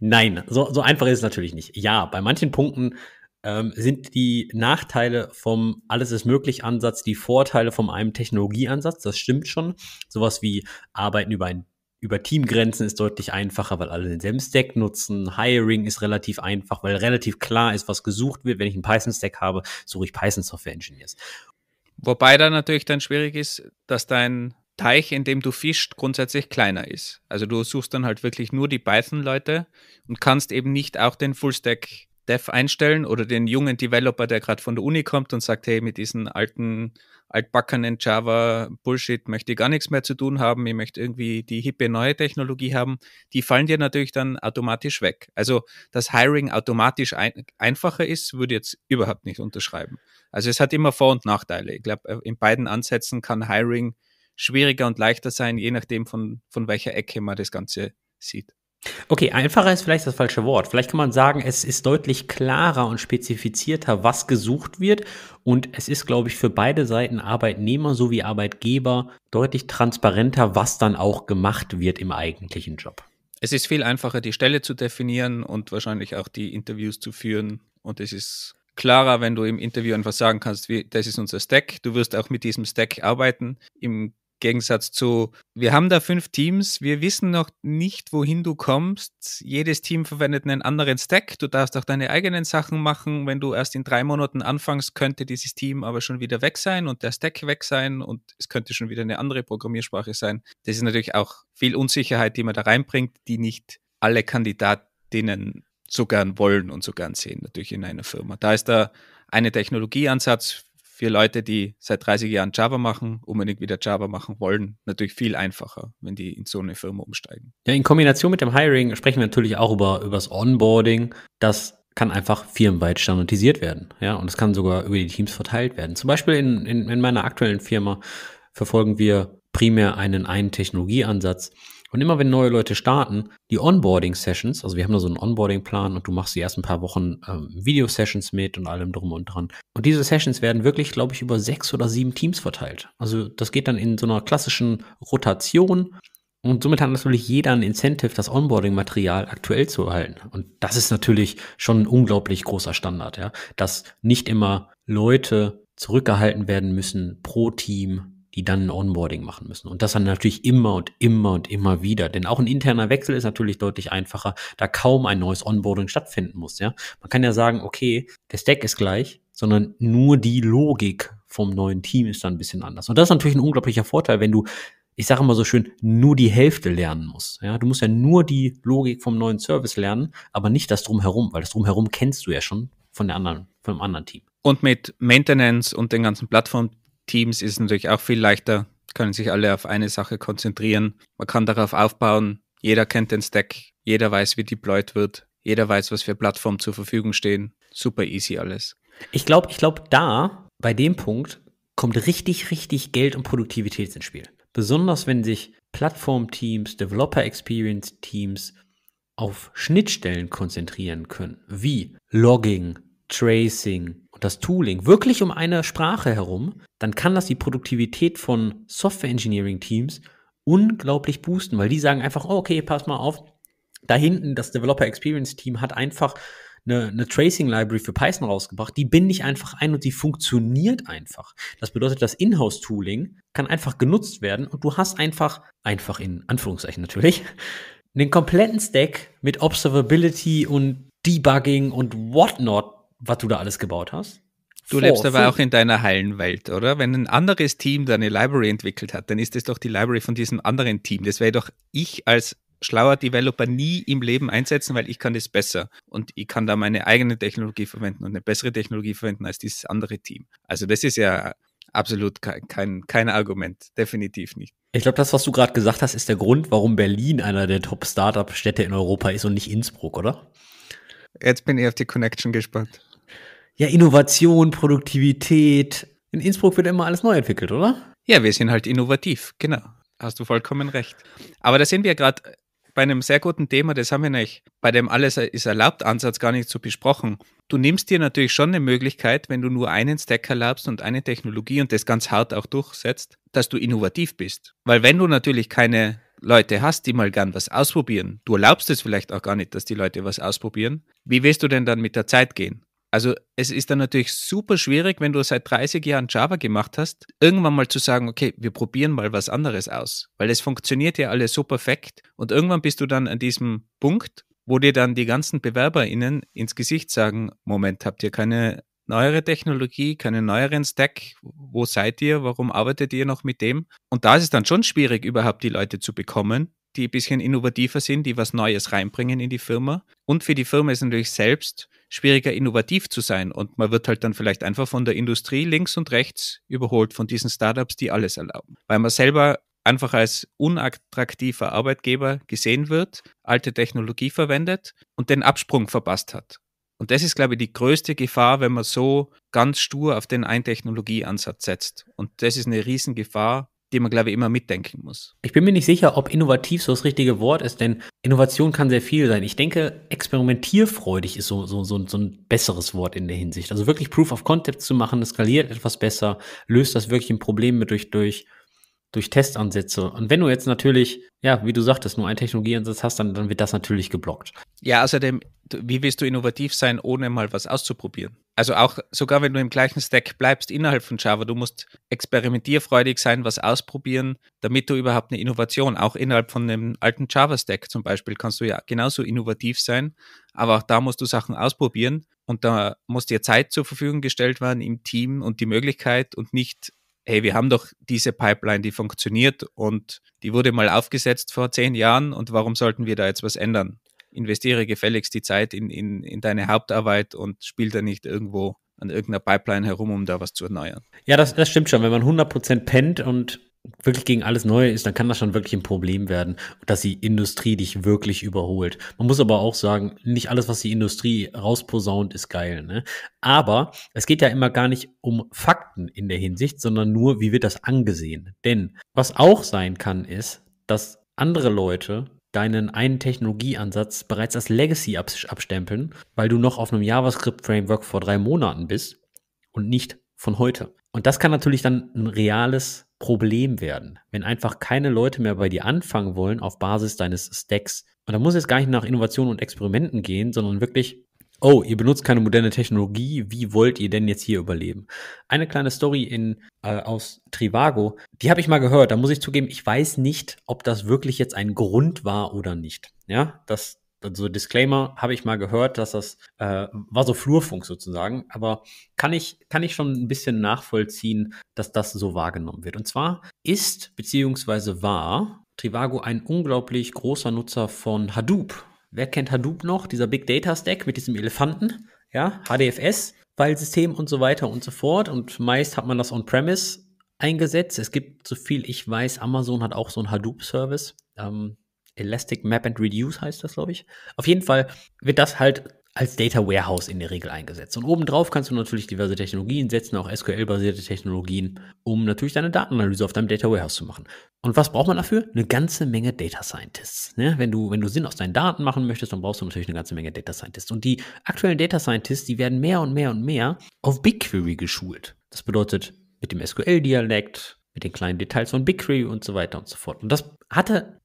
[SPEAKER 2] Nein, so, so einfach ist es natürlich nicht. Ja, bei manchen Punkten ähm, sind die Nachteile vom Alles ist möglich Ansatz die Vorteile von einem Technologieansatz. Das stimmt schon. Sowas wie Arbeiten über ein über Teamgrenzen ist deutlich einfacher, weil alle denselben Stack nutzen. Hiring ist relativ einfach, weil
[SPEAKER 1] relativ klar ist, was gesucht wird. Wenn ich einen Python-Stack habe, suche ich Python-Software-Engineers. Wobei da natürlich dann schwierig ist, dass dein Teich, in dem du fischst, grundsätzlich kleiner ist. Also du suchst dann halt wirklich nur die Python-Leute und kannst eben nicht auch den Full-Stack Dev einstellen oder den jungen Developer, der gerade von der Uni kommt und sagt, hey, mit diesen alten, altbackenen Java-Bullshit möchte ich gar nichts mehr zu tun haben, ich möchte irgendwie die hippe neue Technologie haben, die fallen dir natürlich dann automatisch weg. Also, dass Hiring automatisch ein einfacher ist, würde ich jetzt überhaupt nicht unterschreiben. Also, es hat immer Vor- und Nachteile. Ich glaube, äh, in beiden Ansätzen kann Hiring schwieriger und leichter sein, je nachdem, von, von welcher Ecke man das Ganze sieht. Okay, einfacher ist vielleicht das falsche Wort. Vielleicht kann man sagen, es ist
[SPEAKER 2] deutlich klarer und spezifizierter, was gesucht wird. Und es ist, glaube ich, für beide Seiten, Arbeitnehmer sowie Arbeitgeber, deutlich transparenter, was dann auch gemacht wird im
[SPEAKER 1] eigentlichen Job. Es ist viel einfacher, die Stelle zu definieren und wahrscheinlich auch die Interviews zu führen. Und es ist klarer, wenn du im Interview einfach sagen kannst, wie, das ist unser Stack. Du wirst auch mit diesem Stack arbeiten. Im Gegensatz zu, wir haben da fünf Teams, wir wissen noch nicht, wohin du kommst. Jedes Team verwendet einen anderen Stack. Du darfst auch deine eigenen Sachen machen. Wenn du erst in drei Monaten anfängst, könnte dieses Team aber schon wieder weg sein und der Stack weg sein und es könnte schon wieder eine andere Programmiersprache sein. Das ist natürlich auch viel Unsicherheit, die man da reinbringt, die nicht alle Kandidatinnen so gern wollen und so gern sehen, natürlich in einer Firma. Da ist da eine Technologieansatz für Leute, die seit 30 Jahren Java machen, unbedingt wieder Java machen wollen, natürlich viel einfacher, wenn die in so eine Firma umsteigen.
[SPEAKER 2] Ja, in Kombination mit dem Hiring sprechen wir natürlich auch über, über das Onboarding. Das kann einfach firmenweit standardisiert werden. Ja, und es kann sogar über die Teams verteilt werden. Zum Beispiel in, in, in meiner aktuellen Firma verfolgen wir primär einen einen Technologieansatz. Und immer wenn neue Leute starten, die Onboarding-Sessions, also wir haben da so einen Onboarding-Plan und du machst die ersten paar Wochen ähm, Video-Sessions mit und allem drum und dran. Und diese Sessions werden wirklich, glaube ich, über sechs oder sieben Teams verteilt. Also das geht dann in so einer klassischen Rotation. Und somit hat natürlich jeder ein Incentive, das Onboarding-Material aktuell zu erhalten. Und das ist natürlich schon ein unglaublich großer Standard, ja. Dass nicht immer Leute zurückgehalten werden müssen pro Team, die dann ein Onboarding machen müssen. Und das dann natürlich immer und immer und immer wieder. Denn auch ein interner Wechsel ist natürlich deutlich einfacher, da kaum ein neues Onboarding stattfinden muss. Ja? Man kann ja sagen, okay, der Stack ist gleich, sondern nur die Logik vom neuen Team ist dann ein bisschen anders. Und das ist natürlich ein unglaublicher Vorteil, wenn du ich sage immer so schön, nur die Hälfte lernen musst. Ja, du musst ja nur die Logik vom neuen Service lernen, aber nicht das drumherum, weil das drumherum kennst
[SPEAKER 1] du ja schon von der anderen, vom anderen Team. Und mit Maintenance und den ganzen Plattformen Teams ist natürlich auch viel leichter, können sich alle auf eine Sache konzentrieren. Man kann darauf aufbauen. Jeder kennt den Stack, jeder weiß, wie deployed wird, jeder weiß, was für Plattformen zur Verfügung stehen. Super easy alles. Ich glaube, ich glaube, da bei dem Punkt kommt
[SPEAKER 2] richtig, richtig Geld und Produktivität ins Spiel. Besonders wenn sich Plattform-Teams, Developer-Experience-Teams auf Schnittstellen konzentrieren können, wie Logging, Tracing und das Tooling, wirklich um eine Sprache herum, dann kann das die Produktivität von Software Engineering Teams unglaublich boosten, weil die sagen einfach, oh, okay, pass mal auf, da hinten das Developer Experience Team hat einfach eine, eine Tracing Library für Python rausgebracht, die binde ich einfach ein und die funktioniert einfach. Das bedeutet, das Inhouse Tooling kann einfach genutzt werden und du hast einfach, einfach in Anführungszeichen natürlich, einen kompletten Stack mit Observability und Debugging und
[SPEAKER 1] whatnot, was du da alles gebaut hast Du lebst aber auch in deiner heilen Welt, oder? Wenn ein anderes Team deine Library entwickelt hat, dann ist es doch die Library von diesem anderen Team. Das wäre doch ich als schlauer Developer nie im Leben einsetzen, weil ich kann das besser und ich kann da meine eigene Technologie verwenden und eine bessere Technologie verwenden als dieses andere Team. Also das ist ja absolut kein, kein, kein Argument, definitiv nicht.
[SPEAKER 2] Ich glaube, das, was du gerade gesagt hast, ist der Grund, warum Berlin einer der Top-Startup-Städte in Europa ist und nicht Innsbruck, oder? Jetzt bin ich auf die Connection gespannt ja, Innovation, Produktivität. In Innsbruck wird immer alles neu entwickelt, oder?
[SPEAKER 1] Ja, wir sind halt innovativ, genau. Hast du vollkommen recht. Aber da sind wir gerade bei einem sehr guten Thema, das haben wir nämlich bei dem Alles ist erlaubt Ansatz gar nicht so besprochen. Du nimmst dir natürlich schon eine Möglichkeit, wenn du nur einen Stack erlaubst und eine Technologie und das ganz hart auch durchsetzt, dass du innovativ bist. Weil wenn du natürlich keine Leute hast, die mal gern was ausprobieren, du erlaubst es vielleicht auch gar nicht, dass die Leute was ausprobieren, wie willst du denn dann mit der Zeit gehen? Also es ist dann natürlich super schwierig, wenn du seit 30 Jahren Java gemacht hast, irgendwann mal zu sagen, okay, wir probieren mal was anderes aus, weil es funktioniert ja alles so perfekt und irgendwann bist du dann an diesem Punkt, wo dir dann die ganzen Bewerberinnen ins Gesicht sagen, Moment, habt ihr keine neuere Technologie, keinen neueren Stack, wo seid ihr, warum arbeitet ihr noch mit dem? Und da ist es dann schon schwierig, überhaupt die Leute zu bekommen, die ein bisschen innovativer sind, die was Neues reinbringen in die Firma. Und für die Firma ist natürlich selbst schwieriger, innovativ zu sein. Und man wird halt dann vielleicht einfach von der Industrie links und rechts überholt von diesen Startups, die alles erlauben. Weil man selber einfach als unattraktiver Arbeitgeber gesehen wird, alte Technologie verwendet und den Absprung verpasst hat. Und das ist, glaube ich, die größte Gefahr, wenn man so ganz stur auf den Ein-Technologie-Ansatz setzt. Und das ist eine Riesengefahr, den man, glaube ich, immer mitdenken muss. Ich bin mir nicht sicher, ob innovativ so das richtige
[SPEAKER 2] Wort ist, denn Innovation kann sehr viel sein. Ich denke, experimentierfreudig ist so, so, so, so ein besseres Wort in der Hinsicht. Also wirklich Proof of Concept zu machen, das skaliert etwas besser, löst das wirklich ein Problem mit durch, durch durch Testansätze. Und wenn du jetzt natürlich, ja, wie du sagtest, nur einen Technologieansatz hast, dann, dann wird das natürlich geblockt.
[SPEAKER 1] Ja, außerdem, wie willst du innovativ sein, ohne mal was auszuprobieren? Also auch sogar wenn du im gleichen Stack bleibst innerhalb von Java, du musst experimentierfreudig sein, was ausprobieren, damit du überhaupt eine Innovation, auch innerhalb von einem alten Java-Stack zum Beispiel, kannst du ja genauso innovativ sein, aber auch da musst du Sachen ausprobieren und da muss dir Zeit zur Verfügung gestellt werden im Team und die Möglichkeit und nicht hey, wir haben doch diese Pipeline, die funktioniert und die wurde mal aufgesetzt vor zehn Jahren und warum sollten wir da jetzt was ändern? Investiere gefälligst die Zeit in, in, in deine Hauptarbeit und spiel da nicht irgendwo an irgendeiner Pipeline herum, um da was zu erneuern.
[SPEAKER 2] Ja, das, das stimmt schon. Wenn man 100% pennt und wirklich gegen alles Neue ist, dann kann das schon wirklich ein Problem werden, dass die Industrie dich wirklich überholt. Man muss aber auch sagen, nicht alles, was die Industrie rausposaunt, ist geil. Ne? Aber es geht ja immer gar nicht um Fakten in der Hinsicht, sondern nur, wie wird das angesehen. Denn was auch sein kann, ist, dass andere Leute deinen einen Technologieansatz bereits als Legacy abstempeln, weil du noch auf einem JavaScript-Framework vor drei Monaten bist und nicht von heute. Und das kann natürlich dann ein reales Problem werden, wenn einfach keine Leute mehr bei dir anfangen wollen auf Basis deines Stacks. Und da muss es gar nicht nach Innovationen und Experimenten gehen, sondern wirklich, oh, ihr benutzt keine moderne Technologie, wie wollt ihr denn jetzt hier überleben? Eine kleine Story in, äh, aus Trivago, die habe ich mal gehört, da muss ich zugeben, ich weiß nicht, ob das wirklich jetzt ein Grund war oder nicht. Ja, das, also Disclaimer, habe ich mal gehört, dass das äh, war so Flurfunk sozusagen, aber kann ich, kann ich schon ein bisschen nachvollziehen, dass das so wahrgenommen wird. Und zwar ist bzw. war Trivago ein unglaublich großer Nutzer von Hadoop. Wer kennt Hadoop noch? Dieser Big Data Stack mit diesem Elefanten, ja, HDFS, Filesystem und so weiter und so fort. Und meist hat man das on-premise eingesetzt. Es gibt, so viel ich weiß, Amazon hat auch so einen Hadoop-Service. Ähm, Elastic Map and Reduce heißt das, glaube ich. Auf jeden Fall wird das halt als Data Warehouse in der Regel eingesetzt. Und obendrauf kannst du natürlich diverse Technologien setzen, auch SQL-basierte Technologien, um natürlich deine Datenanalyse auf deinem Data Warehouse zu machen. Und was braucht man dafür? Eine ganze Menge Data Scientists. Ne? Wenn, du, wenn du Sinn aus deinen Daten machen möchtest, dann brauchst du natürlich eine ganze Menge Data Scientists. Und die aktuellen Data Scientists, die werden mehr und mehr und mehr auf BigQuery geschult. Das bedeutet mit dem SQL-Dialekt, mit den kleinen Details von BigQuery und so weiter und so fort. Und das hatte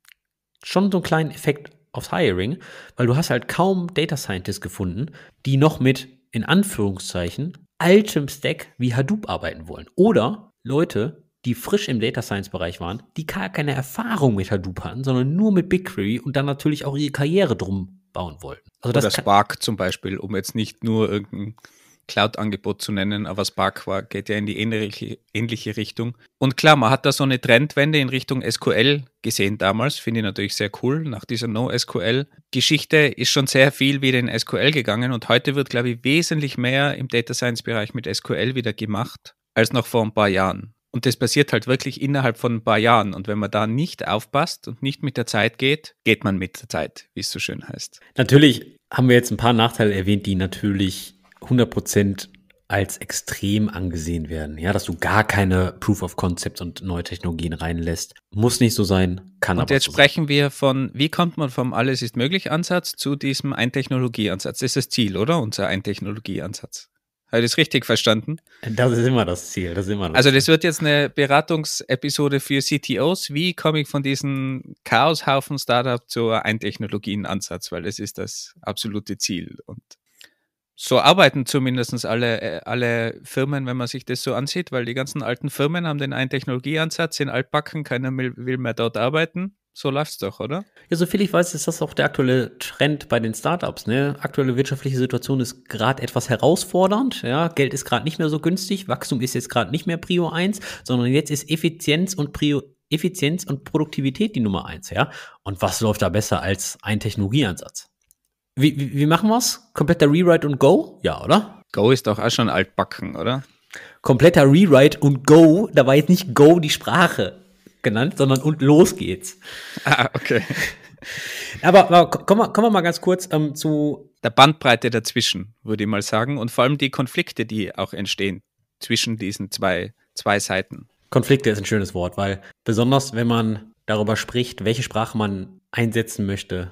[SPEAKER 2] schon so einen kleinen Effekt aufs Hiring, weil du hast halt kaum Data Scientists gefunden, die noch mit, in Anführungszeichen, altem Stack wie Hadoop arbeiten wollen. Oder Leute, die frisch im Data Science Bereich waren, die gar keine Erfahrung mit Hadoop hatten, sondern nur mit BigQuery
[SPEAKER 1] und dann natürlich auch ihre Karriere drum bauen wollten. Also das Oder Spark zum Beispiel, um jetzt nicht nur irgendein Cloud-Angebot zu nennen, aber Spark war, geht ja in die ähnliche, ähnliche Richtung. Und klar, man hat da so eine Trendwende in Richtung SQL gesehen damals, finde ich natürlich sehr cool, nach dieser No-SQL-Geschichte ist schon sehr viel wieder in SQL gegangen und heute wird, glaube ich, wesentlich mehr im Data Science-Bereich mit SQL wieder gemacht, als noch vor ein paar Jahren. Und das passiert halt wirklich innerhalb von ein paar Jahren. Und wenn man da nicht aufpasst und nicht mit der Zeit geht, geht man mit der Zeit, wie es so schön heißt.
[SPEAKER 2] Natürlich haben wir jetzt ein paar Nachteile erwähnt, die natürlich 100% als extrem angesehen werden. Ja, dass du gar keine Proof of Concepts und neue Technologien reinlässt. Muss nicht so sein, kann und aber. Und jetzt
[SPEAKER 1] so sprechen sein. wir von, wie kommt man vom Alles ist möglich Ansatz zu diesem Ein-Technologie-Ansatz? Das ist das Ziel, oder? Unser Ein-Technologie-Ansatz. Habe ich das richtig verstanden? Das ist immer das Ziel. Das ist immer das also, das wird jetzt eine Beratungsepisode für CTOs. Wie komme ich von diesem Chaoshaufen Startup zur Ein-Technologien-Ansatz? Weil das ist das absolute Ziel. Und so arbeiten zumindest alle, äh, alle Firmen, wenn man sich das so ansieht, weil die ganzen alten Firmen haben den einen Technologieansatz, sind altbacken, keiner will mehr dort arbeiten. So läuft's doch, oder? Ja,
[SPEAKER 2] soviel ich weiß, ist das auch der aktuelle Trend bei den Startups. Ne? Aktuelle wirtschaftliche Situation ist gerade etwas herausfordernd. Ja? Geld ist gerade nicht mehr so günstig, Wachstum ist jetzt gerade nicht mehr Prio 1, sondern jetzt ist Effizienz und Prio Effizienz und Produktivität die Nummer 1, ja. Und was läuft da besser als ein Technologieansatz? Wie, wie, wie machen wir's? Kompletter Rewrite und Go?
[SPEAKER 1] Ja, oder? Go ist doch auch schon altbacken, oder? Kompletter Rewrite und Go, da war jetzt nicht Go die Sprache genannt, sondern und los geht's. Ah, okay. Aber, aber kommen, wir, kommen wir mal ganz kurz ähm, zu. Der Bandbreite dazwischen, würde ich mal sagen. Und vor allem die Konflikte, die auch entstehen zwischen diesen zwei, zwei Seiten.
[SPEAKER 2] Konflikte ist ein schönes Wort, weil besonders wenn man darüber spricht, welche Sprache man einsetzen möchte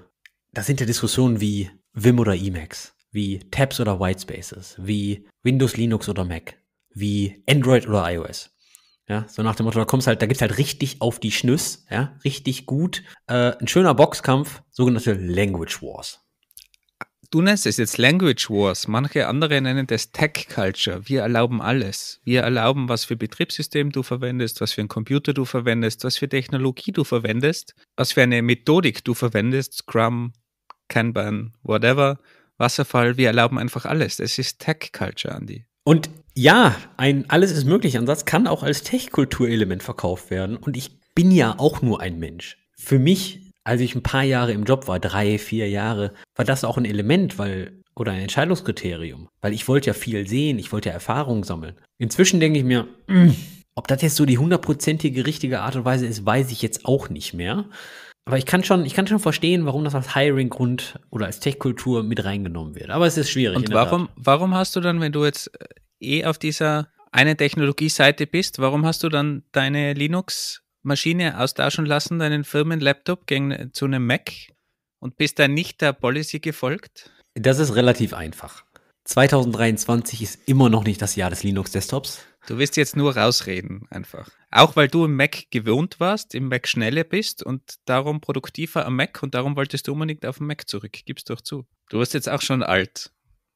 [SPEAKER 2] das sind ja Diskussionen wie Vim oder Emacs, wie Tabs oder Whitespaces, wie Windows, Linux oder Mac, wie Android oder iOS. Ja, so nach dem Motto, da kommst halt, da gibt's halt richtig auf die Schnüss, ja, richtig gut. Äh, ein schöner Boxkampf,
[SPEAKER 1] sogenannte Language Wars. Du nennst es jetzt Language Wars, manche andere nennen das Tech Culture. Wir erlauben alles. Wir erlauben, was für Betriebssystem du verwendest, was für einen Computer du verwendest, was für Technologie du verwendest, was für eine Methodik du verwendest, Scrum, Kanban, whatever, Wasserfall, wir erlauben einfach alles. Es ist Tech-Culture, Andy. Und ja, ein Alles ist möglich Ansatz kann auch als
[SPEAKER 2] Tech-Kulturelement verkauft werden. Und ich bin ja auch nur ein Mensch. Für mich, als ich ein paar Jahre im Job war, drei, vier Jahre, war das auch ein Element, weil oder ein Entscheidungskriterium, weil ich wollte ja viel sehen, ich wollte ja Erfahrungen sammeln. Inzwischen denke ich mir, hm, ob das jetzt so die hundertprozentige richtige Art und Weise ist, weiß ich jetzt auch nicht mehr aber ich kann schon, ich kann schon verstehen, warum das als Hiring-Grund oder als Tech-Kultur mit reingenommen wird.
[SPEAKER 1] Aber es ist schwierig. Und warum, warum hast du dann, wenn du jetzt äh, eh auf dieser eine Technologie-Seite bist, warum hast du dann deine Linux-Maschine austauschen lassen, deinen Firmen-Laptop gegen, äh, zu einem Mac und bist dann nicht der Policy gefolgt? Das ist relativ einfach.
[SPEAKER 2] 2023 ist immer noch nicht das Jahr des Linux-Desktops.
[SPEAKER 1] Du wirst jetzt nur rausreden, einfach. Auch weil du im Mac gewohnt warst, im Mac schneller bist und darum produktiver am Mac und darum wolltest du unbedingt auf den Mac zurück. Gib's doch zu. Du wirst jetzt auch schon alt.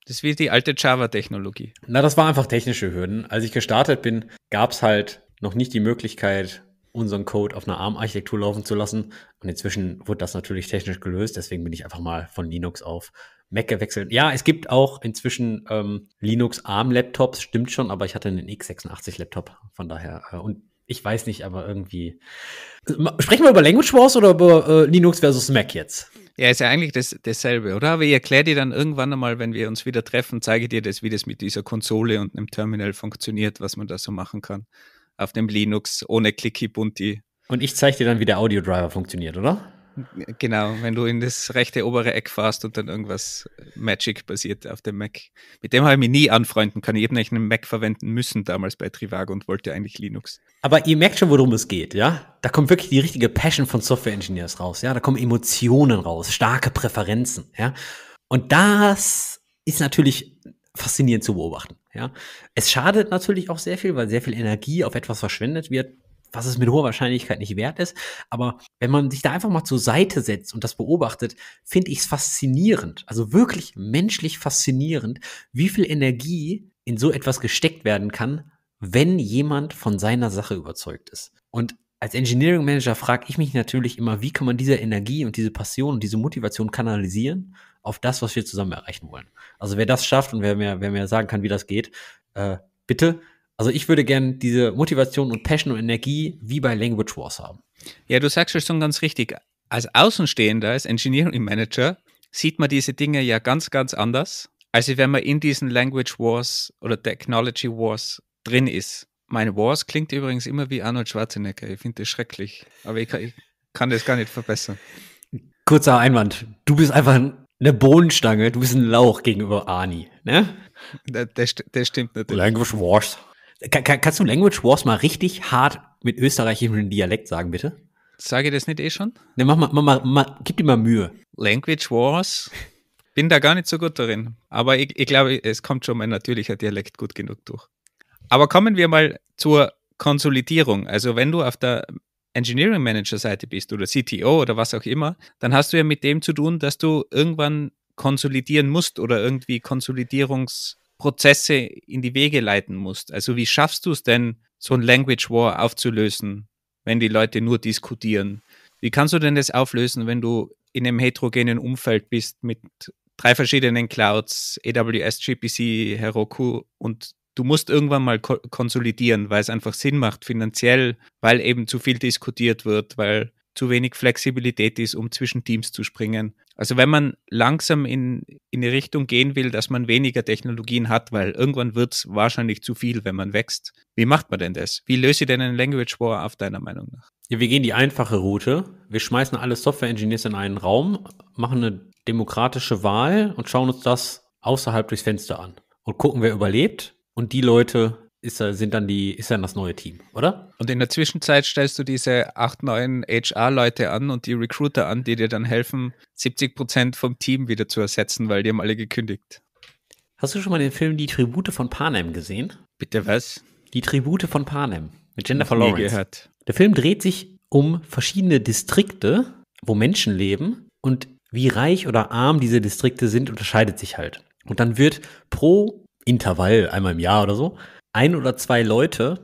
[SPEAKER 1] Das ist wie die alte Java-Technologie. Na, das war einfach technische Hürden. Als ich gestartet bin, gab's halt noch nicht
[SPEAKER 2] die Möglichkeit, unseren Code auf einer ARM-Architektur laufen zu lassen. Und inzwischen wurde das natürlich technisch gelöst. Deswegen bin ich einfach mal von Linux auf Mac gewechselt. Ja, es gibt auch inzwischen ähm, Linux-ARM-Laptops, stimmt schon, aber ich hatte einen x86-Laptop, von daher. Äh, und ich weiß nicht, aber irgendwie. Sprechen wir über Language Wars oder über äh, Linux versus Mac jetzt?
[SPEAKER 1] Ja, ist ja eigentlich das, dasselbe, oder? Aber ich erkläre dir dann irgendwann einmal, wenn wir uns wieder treffen, zeige dir das, wie das mit dieser Konsole und einem Terminal funktioniert, was man da so machen kann. Auf dem Linux ohne Clicky Bunti. Und ich zeige dir dann, wie der Audio Driver funktioniert, oder? Genau, wenn du in das rechte obere Eck fährst und dann irgendwas Magic basiert auf dem Mac. Mit dem habe ich mich nie anfreunden können. Ich habe nämlich einen Mac verwenden müssen damals bei Trivago und wollte eigentlich Linux. Aber ihr merkt schon, worum es geht, ja? Da kommt wirklich die richtige Passion von Software-Engineers raus, ja? Da kommen Emotionen
[SPEAKER 2] raus, starke Präferenzen, ja? Und das ist natürlich faszinierend zu beobachten, ja? Es schadet natürlich auch sehr viel, weil sehr viel Energie auf etwas verschwendet wird, was es mit hoher Wahrscheinlichkeit nicht wert ist. Aber wenn man sich da einfach mal zur Seite setzt und das beobachtet, finde ich es faszinierend, also wirklich menschlich faszinierend, wie viel Energie in so etwas gesteckt werden kann, wenn jemand von seiner Sache überzeugt ist. Und als Engineering Manager frage ich mich natürlich immer, wie kann man diese Energie und diese Passion und diese Motivation kanalisieren auf das, was wir zusammen erreichen wollen. Also wer das schafft und wer mir, wer mir sagen kann, wie das geht, äh, bitte also ich würde gerne diese Motivation und Passion und
[SPEAKER 1] Energie wie bei Language Wars haben. Ja, du sagst es schon ganz richtig. Als Außenstehender, als Engineering Manager, sieht man diese Dinge ja ganz, ganz anders, als wenn man in diesen Language Wars oder Technology Wars drin ist. Meine Wars klingt übrigens immer wie Arnold Schwarzenegger. Ich finde das schrecklich. Aber ich kann, ich kann das gar nicht verbessern. Kurzer
[SPEAKER 2] Einwand. Du bist einfach eine Bohnenstange. Du bist ein Lauch gegenüber Arnie. Ne? das, das stimmt natürlich. Language Wars. Kann, kannst du Language Wars mal richtig hart mit österreichischem Dialekt sagen, bitte? Sage ich das nicht eh schon? Ne, mach mal, mach mal, mach, gib dir mal
[SPEAKER 1] Mühe. Language Wars? Bin da gar nicht so gut darin. Aber ich, ich glaube, es kommt schon mein natürlicher Dialekt gut genug durch. Aber kommen wir mal zur Konsolidierung. Also wenn du auf der Engineering Manager Seite bist oder CTO oder was auch immer, dann hast du ja mit dem zu tun, dass du irgendwann konsolidieren musst oder irgendwie Konsolidierungs Prozesse in die Wege leiten musst. Also wie schaffst du es denn, so ein Language War aufzulösen, wenn die Leute nur diskutieren? Wie kannst du denn das auflösen, wenn du in einem heterogenen Umfeld bist mit drei verschiedenen Clouds, AWS, GPC, Heroku und du musst irgendwann mal ko konsolidieren, weil es einfach Sinn macht finanziell, weil eben zu viel diskutiert wird, weil zu wenig Flexibilität ist, um zwischen Teams zu springen. Also wenn man langsam in, in die Richtung gehen will, dass man weniger Technologien hat, weil irgendwann wird es wahrscheinlich zu viel, wenn man wächst. Wie macht man denn das? Wie löst ihr denn ein Language War auf deiner Meinung nach? Ja, wir gehen die einfache Route. Wir schmeißen alle Software-Engineers in einen
[SPEAKER 2] Raum, machen eine demokratische Wahl und schauen uns das außerhalb durchs Fenster an
[SPEAKER 1] und gucken, wer überlebt. Und die Leute, ist, sind dann die, ist dann das neue Team, oder? Und in der Zwischenzeit stellst du diese acht neuen HR-Leute an und die Recruiter an, die dir dann helfen, 70 Prozent vom Team wieder zu ersetzen, weil die haben alle gekündigt. Hast du schon mal den
[SPEAKER 2] Film Die Tribute von Panem gesehen? Bitte was? Die Tribute von Panem mit Jennifer Lawrence. Gehört. Der Film dreht sich um verschiedene Distrikte, wo Menschen leben und wie reich oder arm diese Distrikte sind, unterscheidet sich halt. Und dann wird pro Intervall, einmal im Jahr oder so, ein oder zwei Leute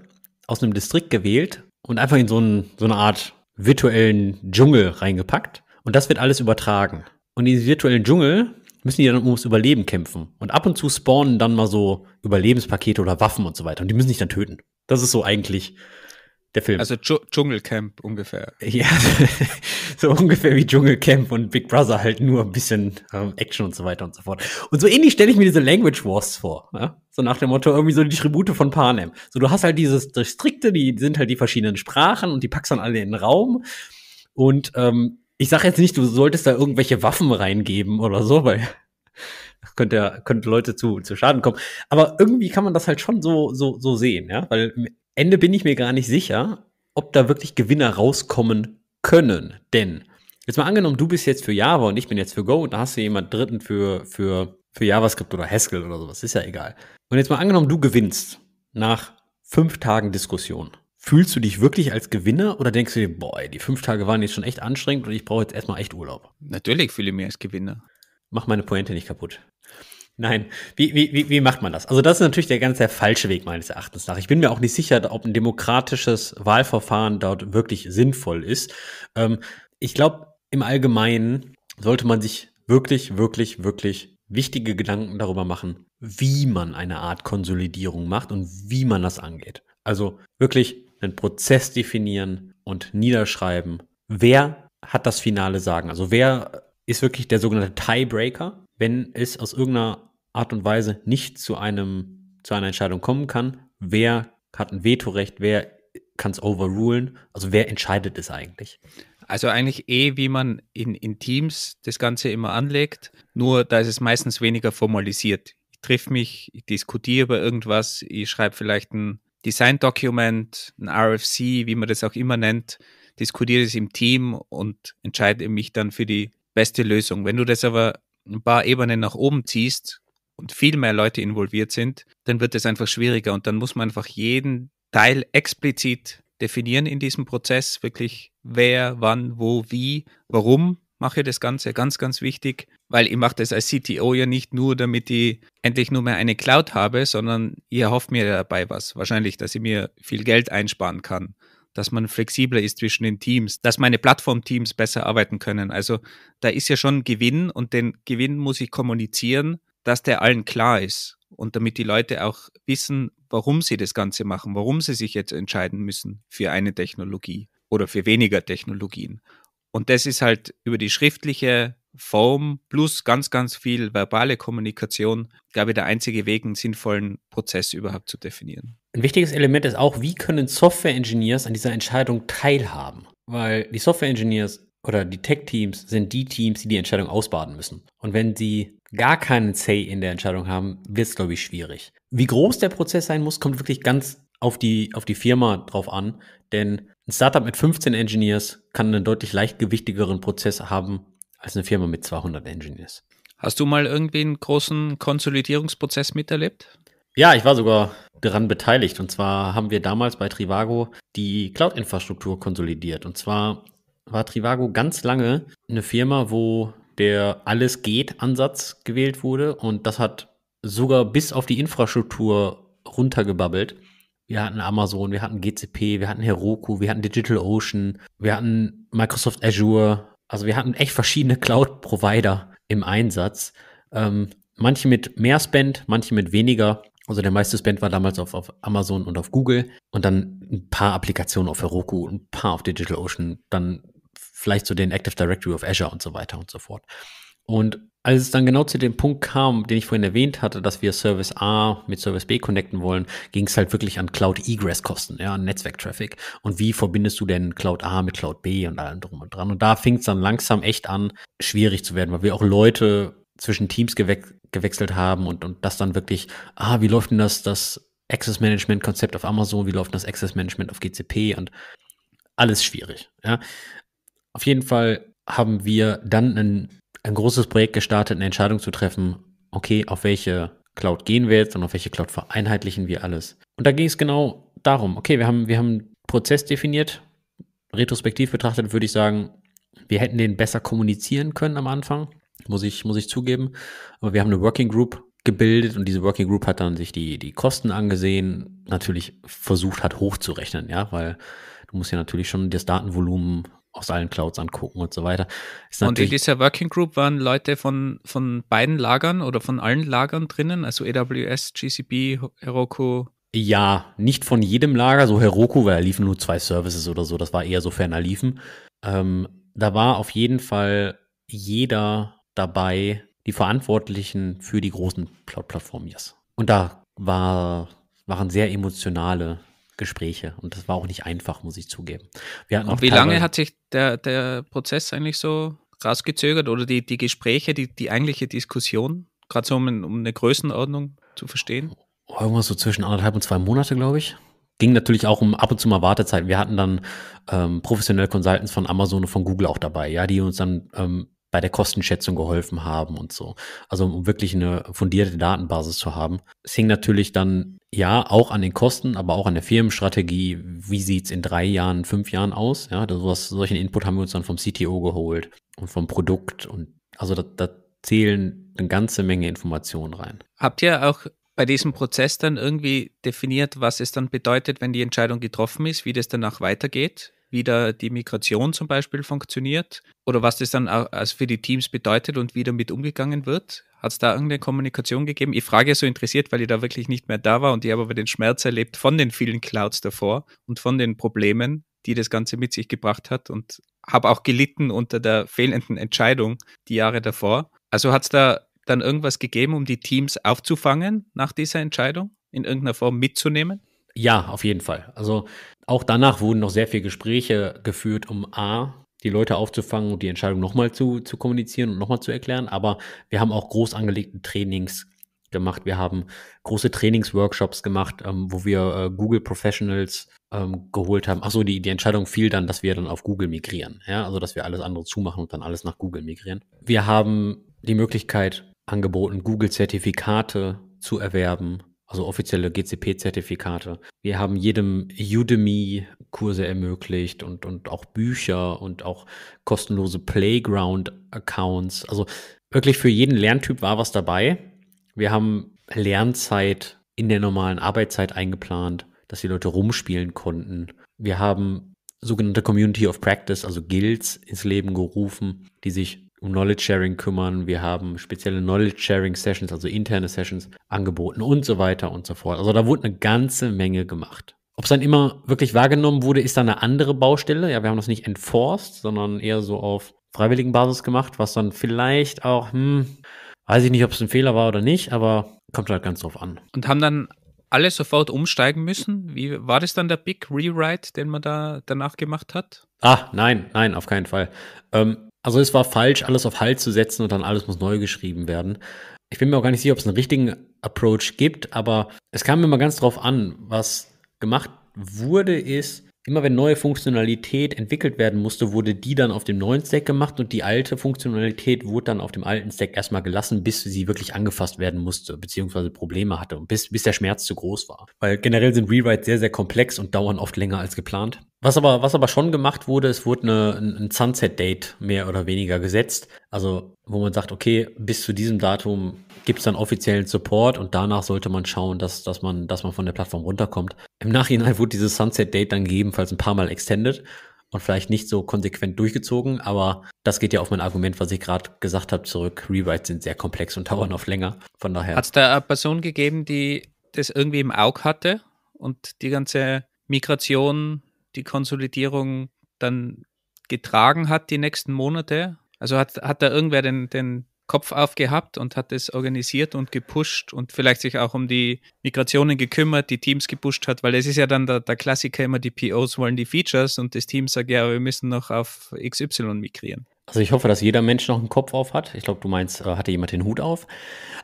[SPEAKER 2] aus einem Distrikt gewählt und einfach in so, einen, so eine Art virtuellen Dschungel reingepackt. Und das wird alles übertragen. Und in diesem virtuellen Dschungel müssen die dann ums Überleben kämpfen. Und ab und zu spawnen dann mal so Überlebenspakete oder Waffen und so weiter. Und die müssen sich dann töten. Das ist so eigentlich der Film. Also Dsch Dschungelcamp ungefähr. Ja, so ungefähr wie Dschungelcamp und Big Brother halt nur ein bisschen ähm, Action und so weiter und so fort. Und so ähnlich stelle ich mir diese Language Wars vor. Ja? So nach dem Motto irgendwie so die Tribute von Panem. So du hast halt dieses Distrikte, die sind halt die verschiedenen Sprachen und die packst dann alle in den Raum. Und ähm, ich sage jetzt nicht, du solltest da irgendwelche Waffen reingeben oder so, weil könnte, könnte Leute zu, zu Schaden kommen. Aber irgendwie kann man das halt schon so, so, so sehen, ja, weil Ende bin ich mir gar nicht sicher, ob da wirklich Gewinner rauskommen können. Denn jetzt mal angenommen, du bist jetzt für Java und ich bin jetzt für Go und da hast du jemand Dritten für, für, für JavaScript oder Haskell oder sowas, ist ja egal. Und jetzt mal angenommen, du gewinnst nach fünf Tagen Diskussion. Fühlst du dich wirklich als Gewinner oder denkst du dir, boah, die fünf Tage waren jetzt schon echt anstrengend und ich brauche jetzt erstmal echt Urlaub? Natürlich fühle ich mich als Gewinner. Mach meine Pointe nicht kaputt. Nein, wie, wie, wie macht man das? Also das ist natürlich der ganz der falsche Weg meines Erachtens nach. Ich bin mir auch nicht sicher, ob ein demokratisches Wahlverfahren dort wirklich sinnvoll ist. Ähm, ich glaube, im Allgemeinen sollte man sich wirklich, wirklich, wirklich wichtige Gedanken darüber machen, wie man eine Art Konsolidierung macht und wie man das angeht. Also wirklich einen Prozess definieren und niederschreiben. Wer hat das finale Sagen? Also wer ist wirklich der sogenannte Tiebreaker? wenn es aus irgendeiner Art und Weise nicht zu einem, zu einer Entscheidung kommen kann, wer hat ein Vetorecht, wer kann es
[SPEAKER 1] overrulen? Also wer entscheidet es eigentlich? Also eigentlich eh, wie man in, in Teams das Ganze immer anlegt, nur da ist es meistens weniger formalisiert. Ich triff mich, ich diskutiere über irgendwas, ich schreibe vielleicht ein Design-Document, ein RFC, wie man das auch immer nennt, diskutiere es im Team und entscheide mich dann für die beste Lösung. Wenn du das aber ein paar Ebenen nach oben ziehst und viel mehr Leute involviert sind, dann wird es einfach schwieriger und dann muss man einfach jeden Teil explizit definieren in diesem Prozess, wirklich wer, wann, wo, wie, warum mache ich das Ganze, ganz, ganz wichtig, weil ich mache das als CTO ja nicht nur, damit ich endlich nur mehr eine Cloud habe, sondern ihr hofft mir dabei was, wahrscheinlich, dass ich mir viel Geld einsparen kann dass man flexibler ist zwischen den Teams, dass meine Plattformteams besser arbeiten können. Also da ist ja schon Gewinn und den Gewinn muss ich kommunizieren, dass der allen klar ist und damit die Leute auch wissen, warum sie das Ganze machen, warum sie sich jetzt entscheiden müssen für eine Technologie oder für weniger Technologien. Und das ist halt über die schriftliche Form plus ganz, ganz viel verbale Kommunikation, glaube ich, der einzige Weg, einen sinnvollen Prozess überhaupt zu definieren.
[SPEAKER 2] Ein wichtiges Element ist auch, wie können Software-Engineers an dieser Entscheidung teilhaben? Weil die Software-Engineers oder die Tech-Teams sind die Teams, die die Entscheidung ausbaden müssen. Und wenn sie gar keinen Say in der Entscheidung haben, wird es, glaube ich, schwierig. Wie groß der Prozess sein muss, kommt wirklich ganz auf die, auf die Firma drauf an. Denn ein Startup mit 15 Engineers kann einen deutlich leichtgewichtigeren Prozess haben als eine Firma mit 200 Engineers. Hast du mal irgendwie einen großen Konsolidierungsprozess miterlebt? Ja, ich war sogar daran beteiligt. Und zwar haben wir damals bei Trivago die Cloud-Infrastruktur konsolidiert. Und zwar war Trivago ganz lange eine Firma, wo der Alles geht Ansatz gewählt wurde. Und das hat sogar bis auf die Infrastruktur runtergebabbelt. Wir hatten Amazon, wir hatten GCP, wir hatten Heroku, wir hatten DigitalOcean, wir hatten Microsoft Azure, also wir hatten echt verschiedene Cloud-Provider im Einsatz. Ähm, manche mit mehr Spend, manche mit weniger. Also der meiste Spend war damals auf, auf Amazon und auf Google und dann ein paar Applikationen auf Heroku, ein paar auf DigitalOcean, dann vielleicht so den Active Directory of Azure und so weiter und so fort. Und als es dann genau zu dem Punkt kam, den ich vorhin erwähnt hatte, dass wir Service A mit Service B connecten wollen, ging es halt wirklich an Cloud Egress-Kosten, ja, an Netzwerktraffic. Und wie verbindest du denn Cloud A mit Cloud B und allem drum und dran? Und da fing es dann langsam echt an, schwierig zu werden, weil wir auch Leute zwischen Teams gewe gewechselt haben und, und das dann wirklich, ah, wie läuft denn das, das Access Management Konzept auf Amazon, wie läuft das Access Management auf GCP und alles schwierig, ja. Auf jeden Fall haben wir dann einen ein großes Projekt gestartet, eine Entscheidung zu treffen, okay, auf welche Cloud gehen wir jetzt und auf welche Cloud vereinheitlichen wir alles. Und da ging es genau darum, okay, wir haben, wir haben einen Prozess definiert. Retrospektiv betrachtet würde ich sagen, wir hätten den besser kommunizieren können am Anfang, muss ich, muss ich zugeben. Aber wir haben eine Working Group gebildet und diese Working Group hat dann sich die, die Kosten angesehen, natürlich versucht hat hochzurechnen, ja, weil du musst ja natürlich schon das Datenvolumen aus allen Clouds angucken und so weiter. und in dieser
[SPEAKER 1] Working Group waren Leute von, von beiden Lagern oder von allen Lagern drinnen, also AWS, GCP, Heroku.
[SPEAKER 2] Ja, nicht von jedem Lager, so Heroku, weil da liefen nur zwei Services oder so, das war eher so ferner liefen. Ähm, da war auf jeden Fall jeder dabei, die Verantwortlichen für die großen Cloud-Plattformen, yes. Und da war, waren sehr emotionale Gespräche und das war auch nicht einfach, muss
[SPEAKER 1] ich zugeben. Wir hatten und wie lange hat sich der, der Prozess eigentlich so rausgezögert oder die, die Gespräche, die, die eigentliche Diskussion, gerade so um, um eine Größenordnung zu verstehen?
[SPEAKER 2] Irgendwas so zwischen anderthalb und zwei Monate, glaube ich ging natürlich auch um ab und zu mal Wartezeiten. Wir hatten dann ähm, professionelle Consultants von Amazon und von Google auch dabei, ja, die uns dann ähm, bei der Kostenschätzung geholfen haben und so. Also um wirklich eine fundierte Datenbasis zu haben. Es hing natürlich dann ja auch an den Kosten, aber auch an der Firmenstrategie. Wie sieht es in drei Jahren, fünf Jahren aus? Ja, sowas, solchen Input haben wir uns dann vom CTO geholt und vom Produkt und also da, da zählen eine ganze Menge Informationen rein.
[SPEAKER 1] Habt ihr auch bei diesem Prozess dann irgendwie definiert, was es dann bedeutet, wenn die Entscheidung getroffen ist, wie das danach weitergeht? wie da die Migration zum Beispiel funktioniert oder was das dann also für die Teams bedeutet und wie damit umgegangen wird? Hat es da irgendeine Kommunikation gegeben? Ich frage so interessiert, weil ich da wirklich nicht mehr da war und ich habe aber den Schmerz erlebt von den vielen Clouds davor und von den Problemen, die das Ganze mit sich gebracht hat und habe auch gelitten unter der fehlenden Entscheidung die Jahre davor. Also hat es da dann irgendwas gegeben, um die Teams aufzufangen nach dieser Entscheidung, in irgendeiner Form mitzunehmen? Ja, auf jeden Fall. Also auch danach wurden noch
[SPEAKER 2] sehr viele Gespräche geführt, um A, die Leute aufzufangen und die Entscheidung nochmal zu, zu kommunizieren und nochmal zu erklären. Aber wir haben auch groß angelegte Trainings gemacht. Wir haben große Trainingsworkshops gemacht, ähm, wo wir äh, Google Professionals ähm, geholt haben. Achso, die, die Entscheidung fiel dann, dass wir dann auf Google migrieren. Ja? Also, dass wir alles andere zumachen und dann alles nach Google migrieren. Wir haben die Möglichkeit angeboten, Google-Zertifikate zu erwerben also offizielle GCP-Zertifikate. Wir haben jedem Udemy-Kurse ermöglicht und, und auch Bücher und auch kostenlose Playground-Accounts. Also wirklich für jeden Lerntyp war was dabei. Wir haben Lernzeit in der normalen Arbeitszeit eingeplant, dass die Leute rumspielen konnten. Wir haben sogenannte Community of Practice, also Guilds ins Leben gerufen, die sich um Knowledge Sharing kümmern. Wir haben spezielle Knowledge Sharing Sessions, also interne Sessions angeboten und so weiter und so fort. Also da wurde eine ganze Menge gemacht. Ob es dann immer wirklich wahrgenommen wurde, ist dann eine andere Baustelle. Ja, wir haben das nicht enforced, sondern eher so auf freiwilligen Basis gemacht, was dann vielleicht auch, hm, weiß ich nicht, ob es ein Fehler war oder nicht, aber kommt halt ganz drauf an.
[SPEAKER 1] Und haben dann alle sofort umsteigen müssen? Wie war das dann der Big Rewrite, den man da danach gemacht hat?
[SPEAKER 2] Ah, nein, nein, auf keinen Fall. Ähm, also es war falsch, alles auf Halt zu setzen und dann alles muss neu geschrieben werden. Ich bin mir auch gar nicht sicher, ob es einen richtigen Approach gibt, aber es kam mir mal ganz drauf an. Was gemacht wurde, ist, immer wenn neue Funktionalität entwickelt werden musste, wurde die dann auf dem neuen Stack gemacht und die alte Funktionalität wurde dann auf dem alten Stack erstmal gelassen, bis sie wirklich angefasst werden musste, beziehungsweise Probleme hatte und bis, bis der Schmerz zu groß war. Weil generell sind Rewrites sehr, sehr komplex und dauern oft länger als geplant. Was aber, was aber schon gemacht wurde, es wurde eine, ein Sunset-Date mehr oder weniger gesetzt. Also, wo man sagt, okay, bis zu diesem Datum gibt es dann offiziellen Support und danach sollte man schauen, dass, dass, man, dass man von der Plattform runterkommt. Im Nachhinein wurde dieses Sunset Date dann gegebenenfalls ein paar Mal extended und vielleicht nicht so konsequent durchgezogen, aber das geht ja auf mein Argument, was ich gerade gesagt habe, zurück. Rewrites sind sehr komplex und dauern oft länger. Von daher. Hat
[SPEAKER 1] es da eine Person gegeben, die das irgendwie im Auge hatte und die ganze Migration, die Konsolidierung dann getragen hat die nächsten Monate? Also hat, hat da irgendwer den, den, Kopf aufgehabt und hat es organisiert und gepusht und vielleicht sich auch um die Migrationen gekümmert, die Teams gepusht hat, weil es ist ja dann der, der Klassiker immer, die POs wollen die Features und das Team sagt, ja, wir müssen noch auf XY migrieren.
[SPEAKER 2] Also ich hoffe, dass jeder Mensch noch einen Kopf auf hat. Ich glaube, du meinst, äh, hatte jemand den Hut auf.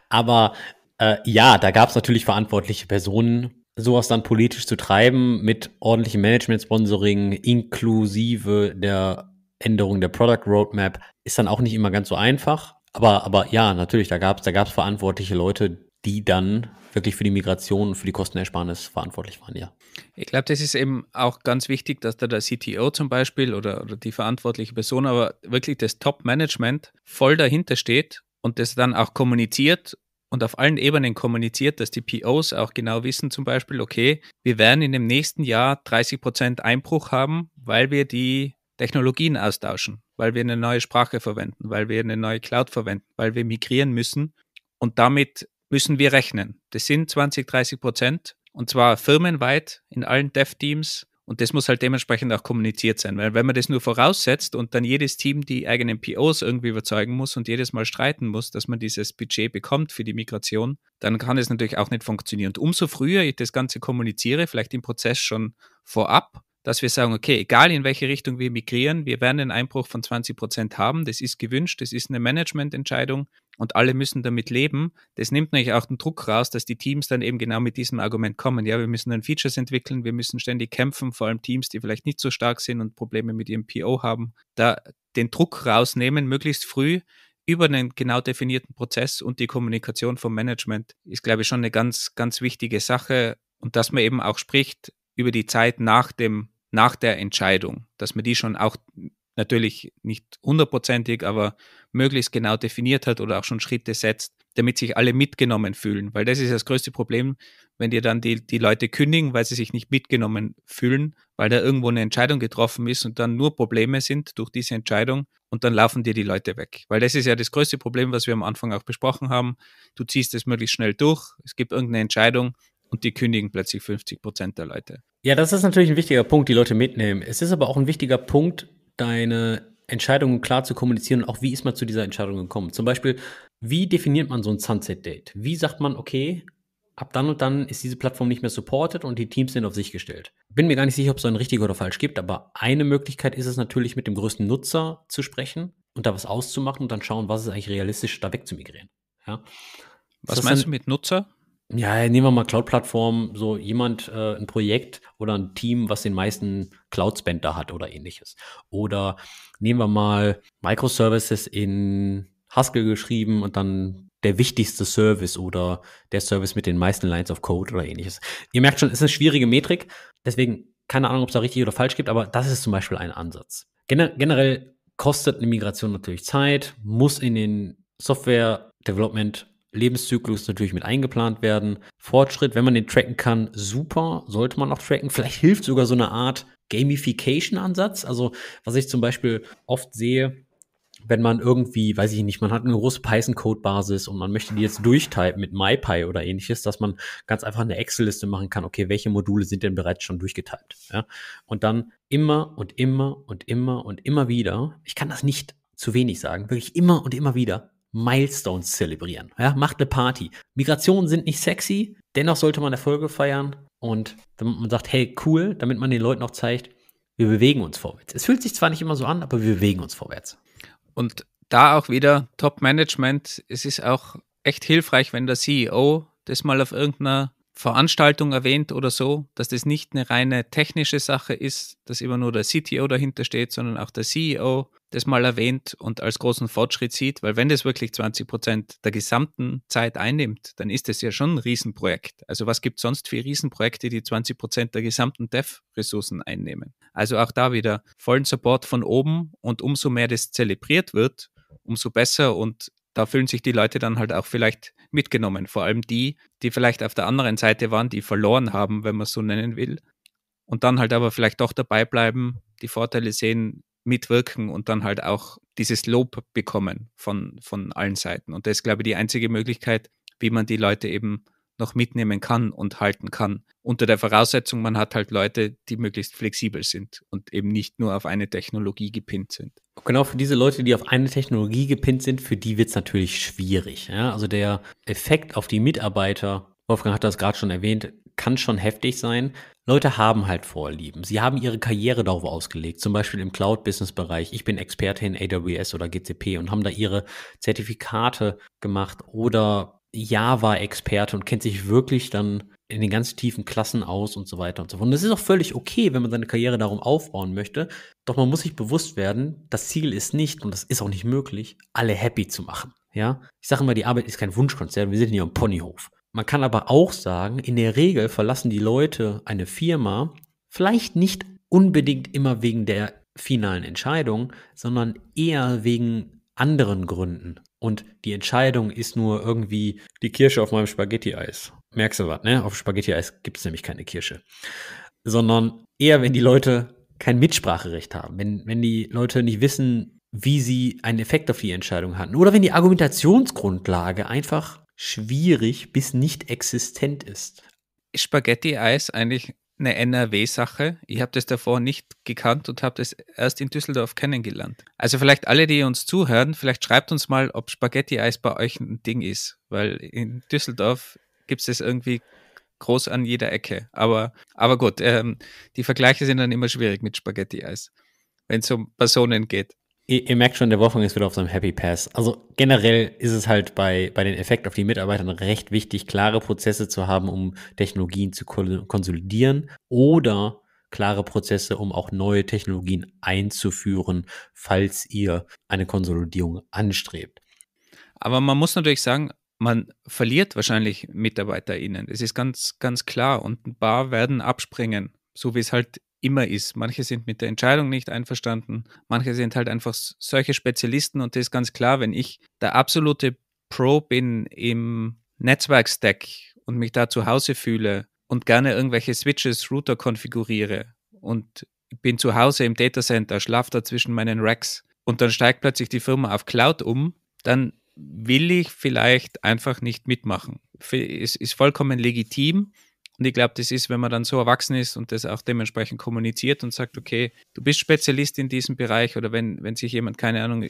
[SPEAKER 2] Aber äh, ja, da gab es natürlich verantwortliche Personen, sowas dann politisch zu treiben mit ordentlichem Management-Sponsoring inklusive der Änderung der Product Roadmap ist dann auch nicht immer ganz so einfach. Aber, aber ja, natürlich, da gab es da gab's verantwortliche Leute, die dann wirklich für die Migration und für die Kostenersparnis verantwortlich
[SPEAKER 1] waren, ja. Ich glaube, das ist eben auch ganz wichtig, dass da der CTO zum Beispiel oder, oder die verantwortliche Person, aber wirklich das Top-Management voll dahinter steht und das dann auch kommuniziert und auf allen Ebenen kommuniziert, dass die POs auch genau wissen, zum Beispiel, okay, wir werden in dem nächsten Jahr 30 Prozent Einbruch haben, weil wir die Technologien austauschen, weil wir eine neue Sprache verwenden, weil wir eine neue Cloud verwenden, weil wir migrieren müssen. Und damit müssen wir rechnen. Das sind 20, 30 Prozent und zwar firmenweit in allen Dev-Teams. Und das muss halt dementsprechend auch kommuniziert sein, weil wenn man das nur voraussetzt und dann jedes Team die eigenen POs irgendwie überzeugen muss und jedes Mal streiten muss, dass man dieses Budget bekommt für die Migration, dann kann es natürlich auch nicht funktionieren. Und umso früher ich das Ganze kommuniziere, vielleicht im Prozess schon vorab, dass wir sagen, okay, egal in welche Richtung wir migrieren, wir werden einen Einbruch von 20 Prozent haben. Das ist gewünscht, das ist eine Managemententscheidung und alle müssen damit leben. Das nimmt natürlich auch den Druck raus, dass die Teams dann eben genau mit diesem Argument kommen. Ja, wir müssen dann Features entwickeln, wir müssen ständig kämpfen, vor allem Teams, die vielleicht nicht so stark sind und Probleme mit ihrem PO haben. Da den Druck rausnehmen, möglichst früh über einen genau definierten Prozess und die Kommunikation vom Management ist, glaube ich, schon eine ganz, ganz wichtige Sache. Und dass man eben auch spricht über die Zeit nach dem nach der Entscheidung, dass man die schon auch natürlich nicht hundertprozentig, aber möglichst genau definiert hat oder auch schon Schritte setzt, damit sich alle mitgenommen fühlen. Weil das ist das größte Problem, wenn dir dann die, die Leute kündigen, weil sie sich nicht mitgenommen fühlen, weil da irgendwo eine Entscheidung getroffen ist und dann nur Probleme sind durch diese Entscheidung und dann laufen dir die Leute weg. Weil das ist ja das größte Problem, was wir am Anfang auch besprochen haben. Du ziehst es möglichst schnell durch, es gibt irgendeine Entscheidung und die kündigen plötzlich 50 Prozent der Leute.
[SPEAKER 2] Ja, das ist natürlich ein wichtiger Punkt, die Leute mitnehmen. Es ist aber auch ein wichtiger Punkt, deine Entscheidungen klar zu kommunizieren und auch, wie ist man zu dieser Entscheidung gekommen. Zum Beispiel, wie definiert man so ein Sunset-Date? Wie sagt man, okay, ab dann und dann ist diese Plattform nicht mehr supported und die Teams sind auf sich gestellt. Bin mir gar nicht sicher, ob es so ein richtig oder falsch gibt, aber eine Möglichkeit ist es natürlich, mit dem größten Nutzer zu sprechen und da was auszumachen und dann schauen, was ist eigentlich realistisch, da wegzumigrieren. Ja. Was meinst du mit Nutzer? ja, nehmen wir mal Cloud-Plattform, so jemand, äh, ein Projekt oder ein Team, was den meisten cloud spender hat oder ähnliches. Oder nehmen wir mal Microservices in Haskell geschrieben und dann der wichtigste Service oder der Service mit den meisten Lines of Code oder ähnliches. Ihr merkt schon, es ist eine schwierige Metrik, deswegen keine Ahnung, ob es da richtig oder falsch gibt, aber das ist zum Beispiel ein Ansatz. Gener generell kostet eine Migration natürlich Zeit, muss in den Software Development Lebenszyklus natürlich mit eingeplant werden. Fortschritt, wenn man den tracken kann, super, sollte man auch tracken. Vielleicht hilft sogar so eine Art Gamification-Ansatz. Also, was ich zum Beispiel oft sehe, wenn man irgendwie, weiß ich nicht, man hat eine große Python-Code-Basis und man möchte die jetzt durchtypen mit MyPy oder ähnliches, dass man ganz einfach eine Excel-Liste machen kann, okay, welche Module sind denn bereits schon durchgetypt? Ja? Und dann immer und immer und immer und immer wieder, ich kann das nicht zu wenig sagen, wirklich immer und immer wieder Milestones zelebrieren. Ja, macht eine Party. Migrationen sind nicht sexy, dennoch sollte man Erfolge feiern und damit man sagt, hey, cool, damit man den Leuten auch zeigt, wir
[SPEAKER 1] bewegen uns vorwärts. Es fühlt sich zwar nicht immer so an, aber wir bewegen uns vorwärts. Und da auch wieder Top-Management, es ist auch echt hilfreich, wenn der CEO das mal auf irgendeiner Veranstaltung erwähnt oder so, dass das nicht eine reine technische Sache ist, dass immer nur der CTO dahinter steht, sondern auch der CEO das mal erwähnt und als großen Fortschritt sieht, weil wenn das wirklich 20 Prozent der gesamten Zeit einnimmt, dann ist das ja schon ein Riesenprojekt. Also was gibt sonst für Riesenprojekte, die 20 Prozent der gesamten Dev-Ressourcen einnehmen? Also auch da wieder vollen Support von oben und umso mehr das zelebriert wird, umso besser und da fühlen sich die Leute dann halt auch vielleicht mitgenommen. Vor allem die, die vielleicht auf der anderen Seite waren, die verloren haben, wenn man es so nennen will. Und dann halt aber vielleicht doch dabei bleiben, die Vorteile sehen, mitwirken und dann halt auch dieses Lob bekommen von, von allen Seiten. Und das ist, glaube ich, die einzige Möglichkeit, wie man die Leute eben noch mitnehmen kann und halten kann. Unter der Voraussetzung, man hat halt Leute, die möglichst flexibel sind und eben nicht nur auf eine Technologie gepinnt sind.
[SPEAKER 2] Genau, für diese Leute, die auf eine Technologie gepinnt sind, für die wird es natürlich schwierig. Ja? Also der Effekt auf die Mitarbeiter, Wolfgang hat das gerade schon erwähnt, kann schon heftig sein. Leute haben halt Vorlieben. Sie haben ihre Karriere darauf ausgelegt, zum Beispiel im Cloud-Business-Bereich. Ich bin Experte in AWS oder GCP und haben da ihre Zertifikate gemacht oder Java-Experte und kennt sich wirklich dann in den ganz tiefen Klassen aus und so weiter und so fort. Und das ist auch völlig okay, wenn man seine Karriere darum aufbauen möchte. Doch man muss sich bewusst werden, das Ziel ist nicht, und das ist auch nicht möglich, alle happy zu machen. Ja? Ich sage immer, die Arbeit ist kein Wunschkonzert, wir sind hier am Ponyhof. Man kann aber auch sagen, in der Regel verlassen die Leute eine Firma vielleicht nicht unbedingt immer wegen der finalen Entscheidung, sondern eher wegen anderen Gründen. Und die Entscheidung ist nur irgendwie die Kirsche auf meinem Spaghetti-Eis. Merkst du was, ne? Auf Spaghetti-Eis gibt es nämlich keine Kirsche. Sondern eher, wenn die Leute kein Mitspracherecht haben, wenn, wenn die Leute nicht wissen, wie sie einen Effekt auf die Entscheidung hatten. Oder
[SPEAKER 1] wenn die Argumentationsgrundlage einfach schwierig bis nicht existent ist. Spaghetti-Eis eigentlich eine NRW-Sache. Ich habe das davor nicht gekannt und habe das erst in Düsseldorf kennengelernt. Also vielleicht alle, die uns zuhören, vielleicht schreibt uns mal, ob Spaghetti-Eis bei euch ein Ding ist, weil in Düsseldorf gibt es das irgendwie groß an jeder Ecke. Aber, aber gut, ähm, die Vergleiche sind dann immer schwierig mit Spaghetti-Eis, wenn es um Personen geht ihr, ihr merkt schon, der Wolfgang ist wieder auf seinem Happy Pass. Also
[SPEAKER 2] generell ist es halt bei, bei den Effekt auf die Mitarbeiter recht wichtig, klare Prozesse zu haben, um Technologien zu konsolidieren oder klare Prozesse, um auch neue
[SPEAKER 1] Technologien einzuführen, falls ihr eine Konsolidierung anstrebt. Aber man muss natürlich sagen, man verliert wahrscheinlich MitarbeiterInnen. Das ist ganz, ganz klar. Und ein paar werden abspringen, so wie es halt immer ist. Manche sind mit der Entscheidung nicht einverstanden, manche sind halt einfach solche Spezialisten und das ist ganz klar, wenn ich der absolute Pro bin im Netzwerkstack und mich da zu Hause fühle und gerne irgendwelche Switches, Router konfiguriere und bin zu Hause im Datacenter, schlafe da zwischen meinen Racks und dann steigt plötzlich die Firma auf Cloud um, dann will ich vielleicht einfach nicht mitmachen. Es ist vollkommen legitim, und ich glaube, das ist, wenn man dann so erwachsen ist und das auch dementsprechend kommuniziert und sagt, okay, du bist Spezialist in diesem Bereich oder wenn, wenn sich jemand, keine Ahnung,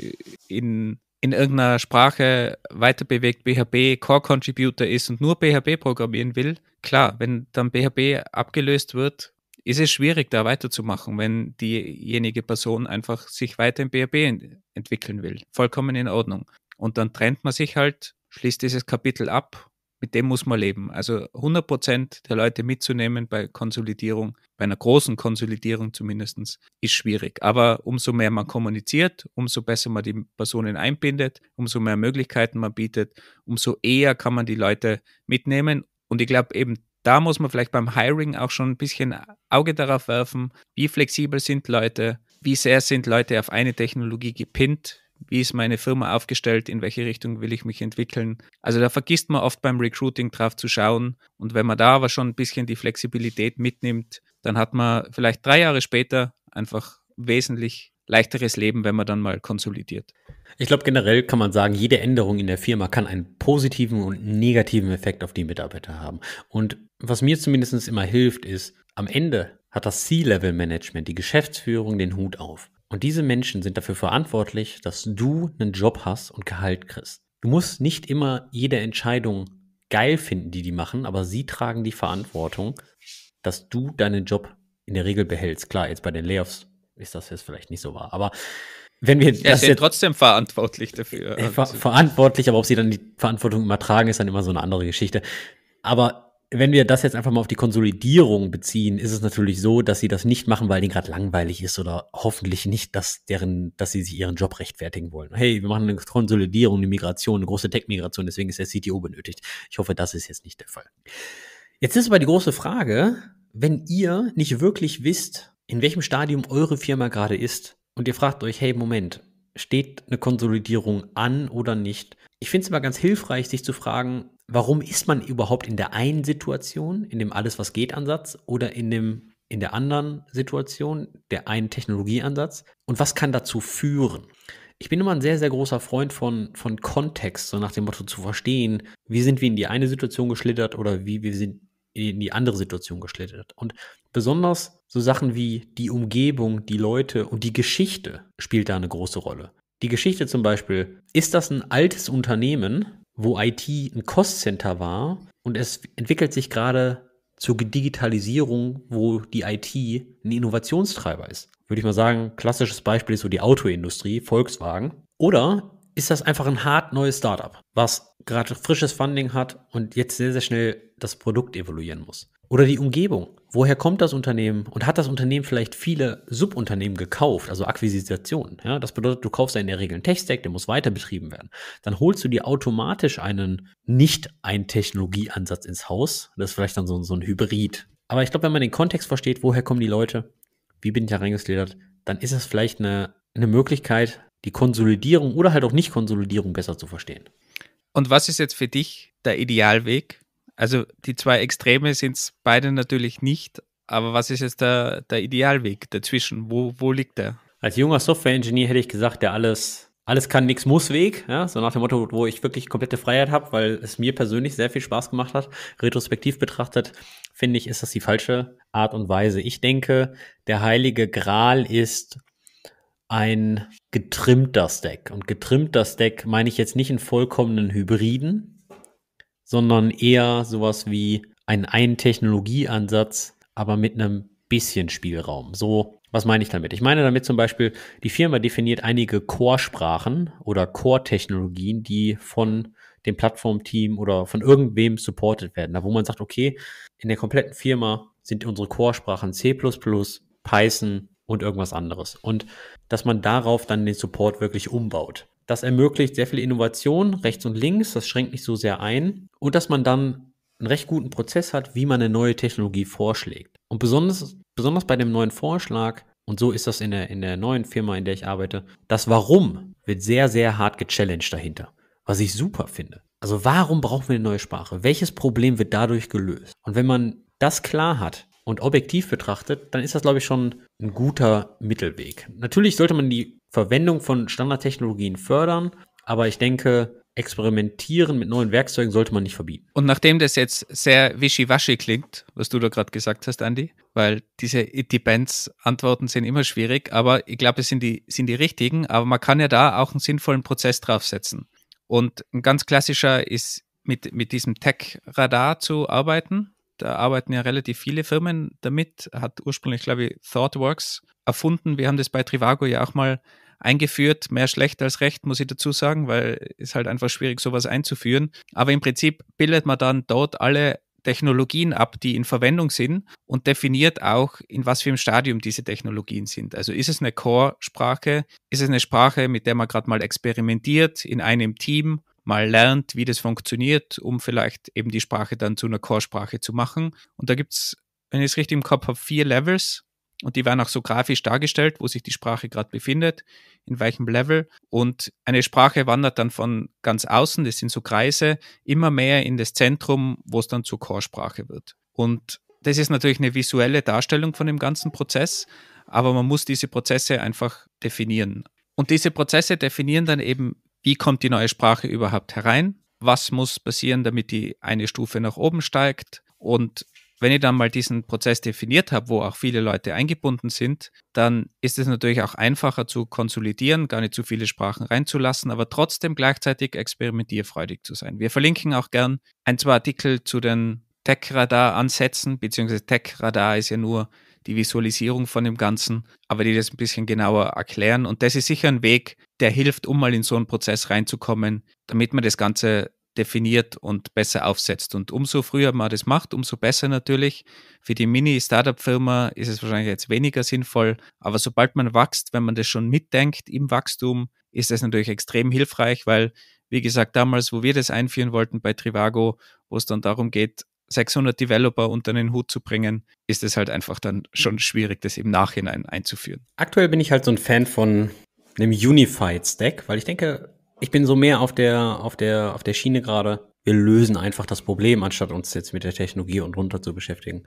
[SPEAKER 1] in, in irgendeiner Sprache weiterbewegt, PHP Core Contributor ist und nur PHP programmieren will, klar, wenn dann PHP abgelöst wird, ist es schwierig, da weiterzumachen, wenn diejenige Person einfach sich weiter in PHP entwickeln will. Vollkommen in Ordnung. Und dann trennt man sich halt, schließt dieses Kapitel ab mit dem muss man leben. Also 100 Prozent der Leute mitzunehmen bei Konsolidierung, bei einer großen Konsolidierung zumindest, ist schwierig. Aber umso mehr man kommuniziert, umso besser man die Personen einbindet, umso mehr Möglichkeiten man bietet, umso eher kann man die Leute mitnehmen. Und ich glaube eben, da muss man vielleicht beim Hiring auch schon ein bisschen Auge darauf werfen, wie flexibel sind Leute, wie sehr sind Leute auf eine Technologie gepinnt, wie ist meine Firma aufgestellt, in welche Richtung will ich mich entwickeln. Also da vergisst man oft beim Recruiting drauf zu schauen. Und wenn man da aber schon ein bisschen die Flexibilität mitnimmt, dann hat man vielleicht drei Jahre später einfach wesentlich leichteres Leben, wenn man dann mal konsolidiert. Ich glaube, generell kann man sagen,
[SPEAKER 2] jede Änderung in der Firma kann einen positiven und negativen Effekt auf die Mitarbeiter haben. Und was mir zumindest immer hilft, ist, am Ende hat das C-Level-Management, die Geschäftsführung den Hut auf. Und diese Menschen sind dafür verantwortlich, dass du einen Job hast und Gehalt kriegst. Du musst nicht immer jede Entscheidung geil finden, die die machen, aber sie tragen die Verantwortung, dass du deinen Job in der Regel behältst. Klar, jetzt bei den Layoffs ist das jetzt vielleicht nicht so wahr, aber wenn wir er ist ja trotzdem verantwortlich dafür. Äh, ver verantwortlich, aber ob sie dann die Verantwortung immer tragen, ist dann immer so eine andere Geschichte. Aber wenn wir das jetzt einfach mal auf die Konsolidierung beziehen, ist es natürlich so, dass sie das nicht machen, weil denen gerade langweilig ist oder hoffentlich nicht, dass deren, dass sie sich ihren Job rechtfertigen wollen. Hey, wir machen eine Konsolidierung, eine Migration, eine große Tech-Migration, deswegen ist der CTO benötigt. Ich hoffe, das ist jetzt nicht der Fall. Jetzt ist aber die große Frage, wenn ihr nicht wirklich wisst, in welchem Stadium eure Firma gerade ist und ihr fragt euch, hey, Moment, steht eine Konsolidierung an oder nicht? Ich finde es immer ganz hilfreich, sich zu fragen, warum ist man überhaupt in der einen Situation, in dem alles was geht Ansatz oder in dem in der anderen Situation, der einen Technologieansatz und was kann dazu führen? Ich bin immer ein sehr, sehr großer Freund von, von Kontext, so nach dem Motto zu verstehen, wie sind wir in die eine Situation geschlittert oder wie wir sind in die andere Situation geschlittert. Und besonders so Sachen wie die Umgebung, die Leute und die Geschichte spielt da eine große Rolle. Die Geschichte zum Beispiel, ist das ein altes Unternehmen, wo IT ein Cost-Center war und es entwickelt sich gerade zur Digitalisierung, wo die IT ein Innovationstreiber ist. Würde ich mal sagen, klassisches Beispiel ist so die Autoindustrie, Volkswagen. Oder ist das einfach ein hart neues Startup, was gerade frisches Funding hat und jetzt sehr, sehr schnell das Produkt evaluieren muss. Oder die Umgebung. Woher kommt das Unternehmen und hat das Unternehmen vielleicht viele Subunternehmen gekauft, also Akquisitionen? Ja, das bedeutet, du kaufst ja in der Regel einen Tech-Stack, der muss weiter betrieben werden. Dann holst du dir automatisch einen nicht ein Technologieansatz ins Haus. Das ist vielleicht dann so, so ein Hybrid. Aber ich glaube, wenn man den Kontext versteht, woher kommen die Leute, wie bin ich da reingeschlittert, dann ist das vielleicht eine, eine Möglichkeit, die Konsolidierung oder halt auch Nicht-Konsolidierung besser zu verstehen.
[SPEAKER 1] Und was ist jetzt für dich der Idealweg? Also die zwei Extreme sind es beide natürlich nicht, aber was ist jetzt der, der Idealweg dazwischen? Wo, wo liegt der? Als junger Software-Engineer hätte ich gesagt, der alles, alles kann, nichts muss Weg, ja? so nach
[SPEAKER 2] dem Motto, wo ich wirklich komplette Freiheit habe, weil es mir persönlich sehr viel Spaß gemacht hat. Retrospektiv betrachtet, finde ich, ist das die falsche Art und Weise. Ich denke, der heilige Gral ist ein getrimmter Stack. Und getrimmter Stack meine ich jetzt nicht einen vollkommenen Hybriden, sondern eher sowas wie einen einen Technologieansatz, aber mit einem bisschen Spielraum. So, was meine ich damit? Ich meine damit zum Beispiel, die Firma definiert einige Core-Sprachen oder Core-Technologien, die von dem Plattformteam oder von irgendwem supported werden. Da wo man sagt, okay, in der kompletten Firma sind unsere Core-Sprachen C++, Python und irgendwas anderes. Und dass man darauf dann den Support wirklich umbaut. Das ermöglicht sehr viel Innovation rechts und links, das schränkt nicht so sehr ein und dass man dann einen recht guten Prozess hat, wie man eine neue Technologie vorschlägt. Und besonders, besonders bei dem neuen Vorschlag, und so ist das in der, in der neuen Firma, in der ich arbeite, das Warum wird sehr, sehr hart gechallenged dahinter, was ich super finde. Also warum brauchen wir eine neue Sprache? Welches Problem wird dadurch gelöst? Und wenn man das klar hat und objektiv betrachtet, dann ist das, glaube ich, schon ein guter Mittelweg. Natürlich sollte man die Verwendung von Standardtechnologien fördern, aber ich denke,
[SPEAKER 1] experimentieren mit neuen Werkzeugen sollte man nicht verbieten. Und nachdem das jetzt sehr wischiwaschi klingt, was du da gerade gesagt hast, Andy, weil diese It Depends Antworten sind immer schwierig, aber ich glaube, es sind die, sind die richtigen, aber man kann ja da auch einen sinnvollen Prozess draufsetzen. Und ein ganz klassischer ist, mit, mit diesem Tech-Radar zu arbeiten. Da arbeiten ja relativ viele Firmen damit. Hat ursprünglich, glaube ich, ThoughtWorks erfunden. Wir haben das bei Trivago ja auch mal eingeführt. Mehr schlecht als recht, muss ich dazu sagen, weil es halt einfach schwierig, sowas einzuführen. Aber im Prinzip bildet man dann dort alle Technologien ab, die in Verwendung sind und definiert auch, in was für einem Stadium diese Technologien sind. Also ist es eine Core-Sprache? Ist es eine Sprache, mit der man gerade mal experimentiert in einem Team? mal lernt, wie das funktioniert, um vielleicht eben die Sprache dann zu einer Core-Sprache zu machen. Und da gibt es, wenn ich es richtig im Kopf habe, vier Levels. Und die werden auch so grafisch dargestellt, wo sich die Sprache gerade befindet, in welchem Level. Und eine Sprache wandert dann von ganz außen, das sind so Kreise, immer mehr in das Zentrum, wo es dann zur Core-Sprache wird. Und das ist natürlich eine visuelle Darstellung von dem ganzen Prozess, aber man muss diese Prozesse einfach definieren. Und diese Prozesse definieren dann eben, wie kommt die neue Sprache überhaupt herein, was muss passieren, damit die eine Stufe nach oben steigt. Und wenn ich dann mal diesen Prozess definiert habe, wo auch viele Leute eingebunden sind, dann ist es natürlich auch einfacher zu konsolidieren, gar nicht zu viele Sprachen reinzulassen, aber trotzdem gleichzeitig experimentierfreudig zu sein. Wir verlinken auch gern ein, zwei Artikel zu den Tech-Radar-Ansätzen, beziehungsweise Tech-Radar ist ja nur die Visualisierung von dem Ganzen, aber die das ein bisschen genauer erklären. Und das ist sicher ein Weg, der hilft, um mal in so einen Prozess reinzukommen, damit man das Ganze definiert und besser aufsetzt. Und umso früher man das macht, umso besser natürlich. Für die Mini-Startup-Firma ist es wahrscheinlich jetzt weniger sinnvoll, aber sobald man wächst, wenn man das schon mitdenkt im Wachstum, ist das natürlich extrem hilfreich, weil, wie gesagt, damals, wo wir das einführen wollten bei Trivago, wo es dann darum geht, 600 Developer unter den Hut zu bringen, ist es halt einfach dann schon schwierig, das im Nachhinein einzuführen. Aktuell bin ich halt so ein Fan von einem Unified Stack, weil ich denke, ich bin so mehr auf der,
[SPEAKER 2] auf der, auf der Schiene gerade. Wir lösen einfach das Problem, anstatt uns jetzt mit der Technologie und runter zu beschäftigen.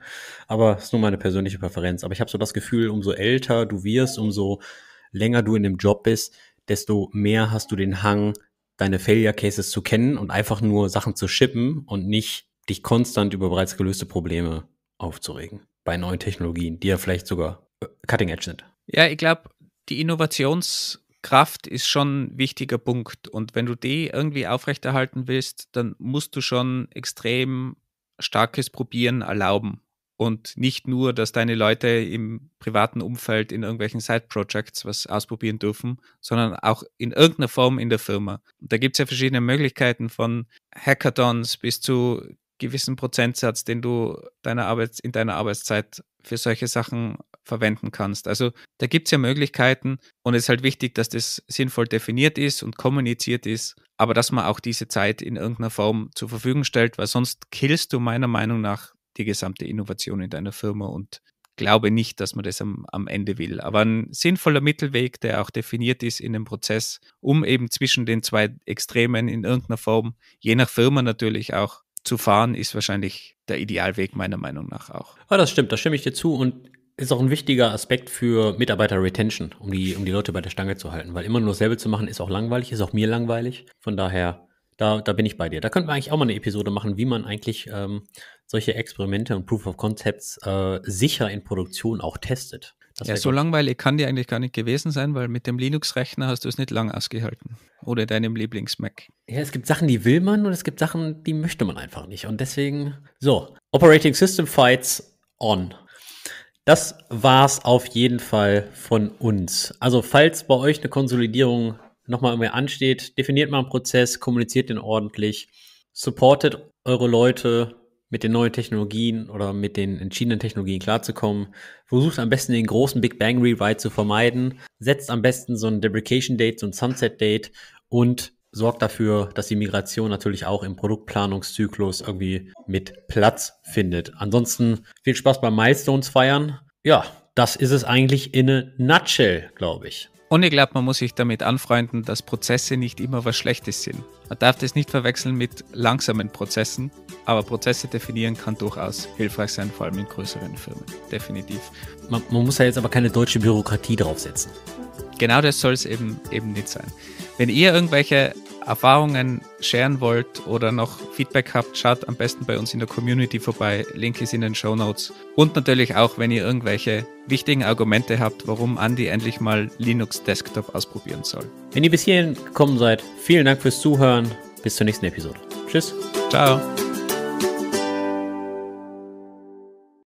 [SPEAKER 2] Aber ist nur meine persönliche Präferenz. Aber ich habe so das Gefühl, umso älter du wirst, umso länger du in dem Job bist, desto mehr hast du den Hang, deine Failure Cases zu kennen und einfach nur Sachen zu shippen und nicht dich konstant über bereits gelöste Probleme aufzuregen bei neuen Technologien, die ja vielleicht sogar äh, cutting edge sind.
[SPEAKER 1] Ja, ich glaube, die Innovationskraft ist schon ein wichtiger Punkt. Und wenn du die irgendwie aufrechterhalten willst, dann musst du schon extrem starkes Probieren erlauben. Und nicht nur, dass deine Leute im privaten Umfeld in irgendwelchen Side-Projects was ausprobieren dürfen, sondern auch in irgendeiner Form in der Firma. Und da gibt es ja verschiedene Möglichkeiten von Hackathons bis zu gewissen Prozentsatz, den du deiner Arbeit, in deiner Arbeitszeit für solche Sachen verwenden kannst. Also da gibt es ja Möglichkeiten und es ist halt wichtig, dass das sinnvoll definiert ist und kommuniziert ist, aber dass man auch diese Zeit in irgendeiner Form zur Verfügung stellt, weil sonst killst du meiner Meinung nach die gesamte Innovation in deiner Firma und glaube nicht, dass man das am, am Ende will. Aber ein sinnvoller Mittelweg, der auch definiert ist in dem Prozess, um eben zwischen den zwei Extremen in irgendeiner Form, je nach Firma natürlich auch, zu fahren, ist wahrscheinlich der Idealweg meiner Meinung nach auch. Ja, ah, das stimmt, da stimme ich dir zu und ist auch ein wichtiger Aspekt für Mitarbeiter-Retention,
[SPEAKER 2] um die, um die Leute bei der Stange zu halten, weil immer nur dasselbe zu machen ist auch langweilig, ist auch mir langweilig. Von daher, da, da bin ich bei dir. Da könnten wir eigentlich auch mal eine Episode machen, wie man eigentlich ähm, solche Experimente und Proof of Concepts äh, sicher in Produktion auch testet ja, so
[SPEAKER 1] langweilig kann die eigentlich gar nicht gewesen sein, weil mit dem Linux-Rechner hast du es nicht lang ausgehalten. Oder deinem Lieblings-Mac. Ja, es gibt Sachen, die will man und es gibt Sachen, die möchte man einfach nicht. Und deswegen, so, Operating
[SPEAKER 2] System Fights on. Das war's auf jeden Fall von uns. Also, falls bei euch eine Konsolidierung nochmal irgendwie ansteht, definiert mal einen Prozess, kommuniziert den ordentlich, supportet eure Leute, mit den neuen Technologien oder mit den entschiedenen Technologien klarzukommen. Versucht am besten den großen Big Bang Rewrite zu vermeiden. Setzt am besten so ein Deprecation Date, so ein Sunset Date und sorgt dafür, dass die Migration natürlich auch im Produktplanungszyklus irgendwie mit Platz findet. Ansonsten viel Spaß beim Milestones feiern. Ja, das ist es eigentlich in a nutshell, glaube
[SPEAKER 1] ich. Und ich glaube, man muss sich damit anfreunden, dass Prozesse nicht immer was Schlechtes sind. Man darf das nicht verwechseln mit langsamen Prozessen, aber Prozesse definieren kann durchaus hilfreich sein, vor allem in größeren Firmen. Definitiv.
[SPEAKER 2] Man, man muss ja jetzt aber keine deutsche Bürokratie
[SPEAKER 1] draufsetzen. Genau das soll es eben, eben nicht sein. Wenn ihr irgendwelche Erfahrungen scheren wollt oder noch Feedback habt, schaut am besten bei uns in der Community vorbei. Link ist in den Show Notes. Und natürlich auch, wenn ihr irgendwelche wichtigen Argumente habt, warum Andy endlich mal Linux Desktop ausprobieren soll. Wenn ihr bis hierhin gekommen seid, vielen
[SPEAKER 2] Dank fürs Zuhören. Bis zur nächsten Episode. Tschüss. Ciao.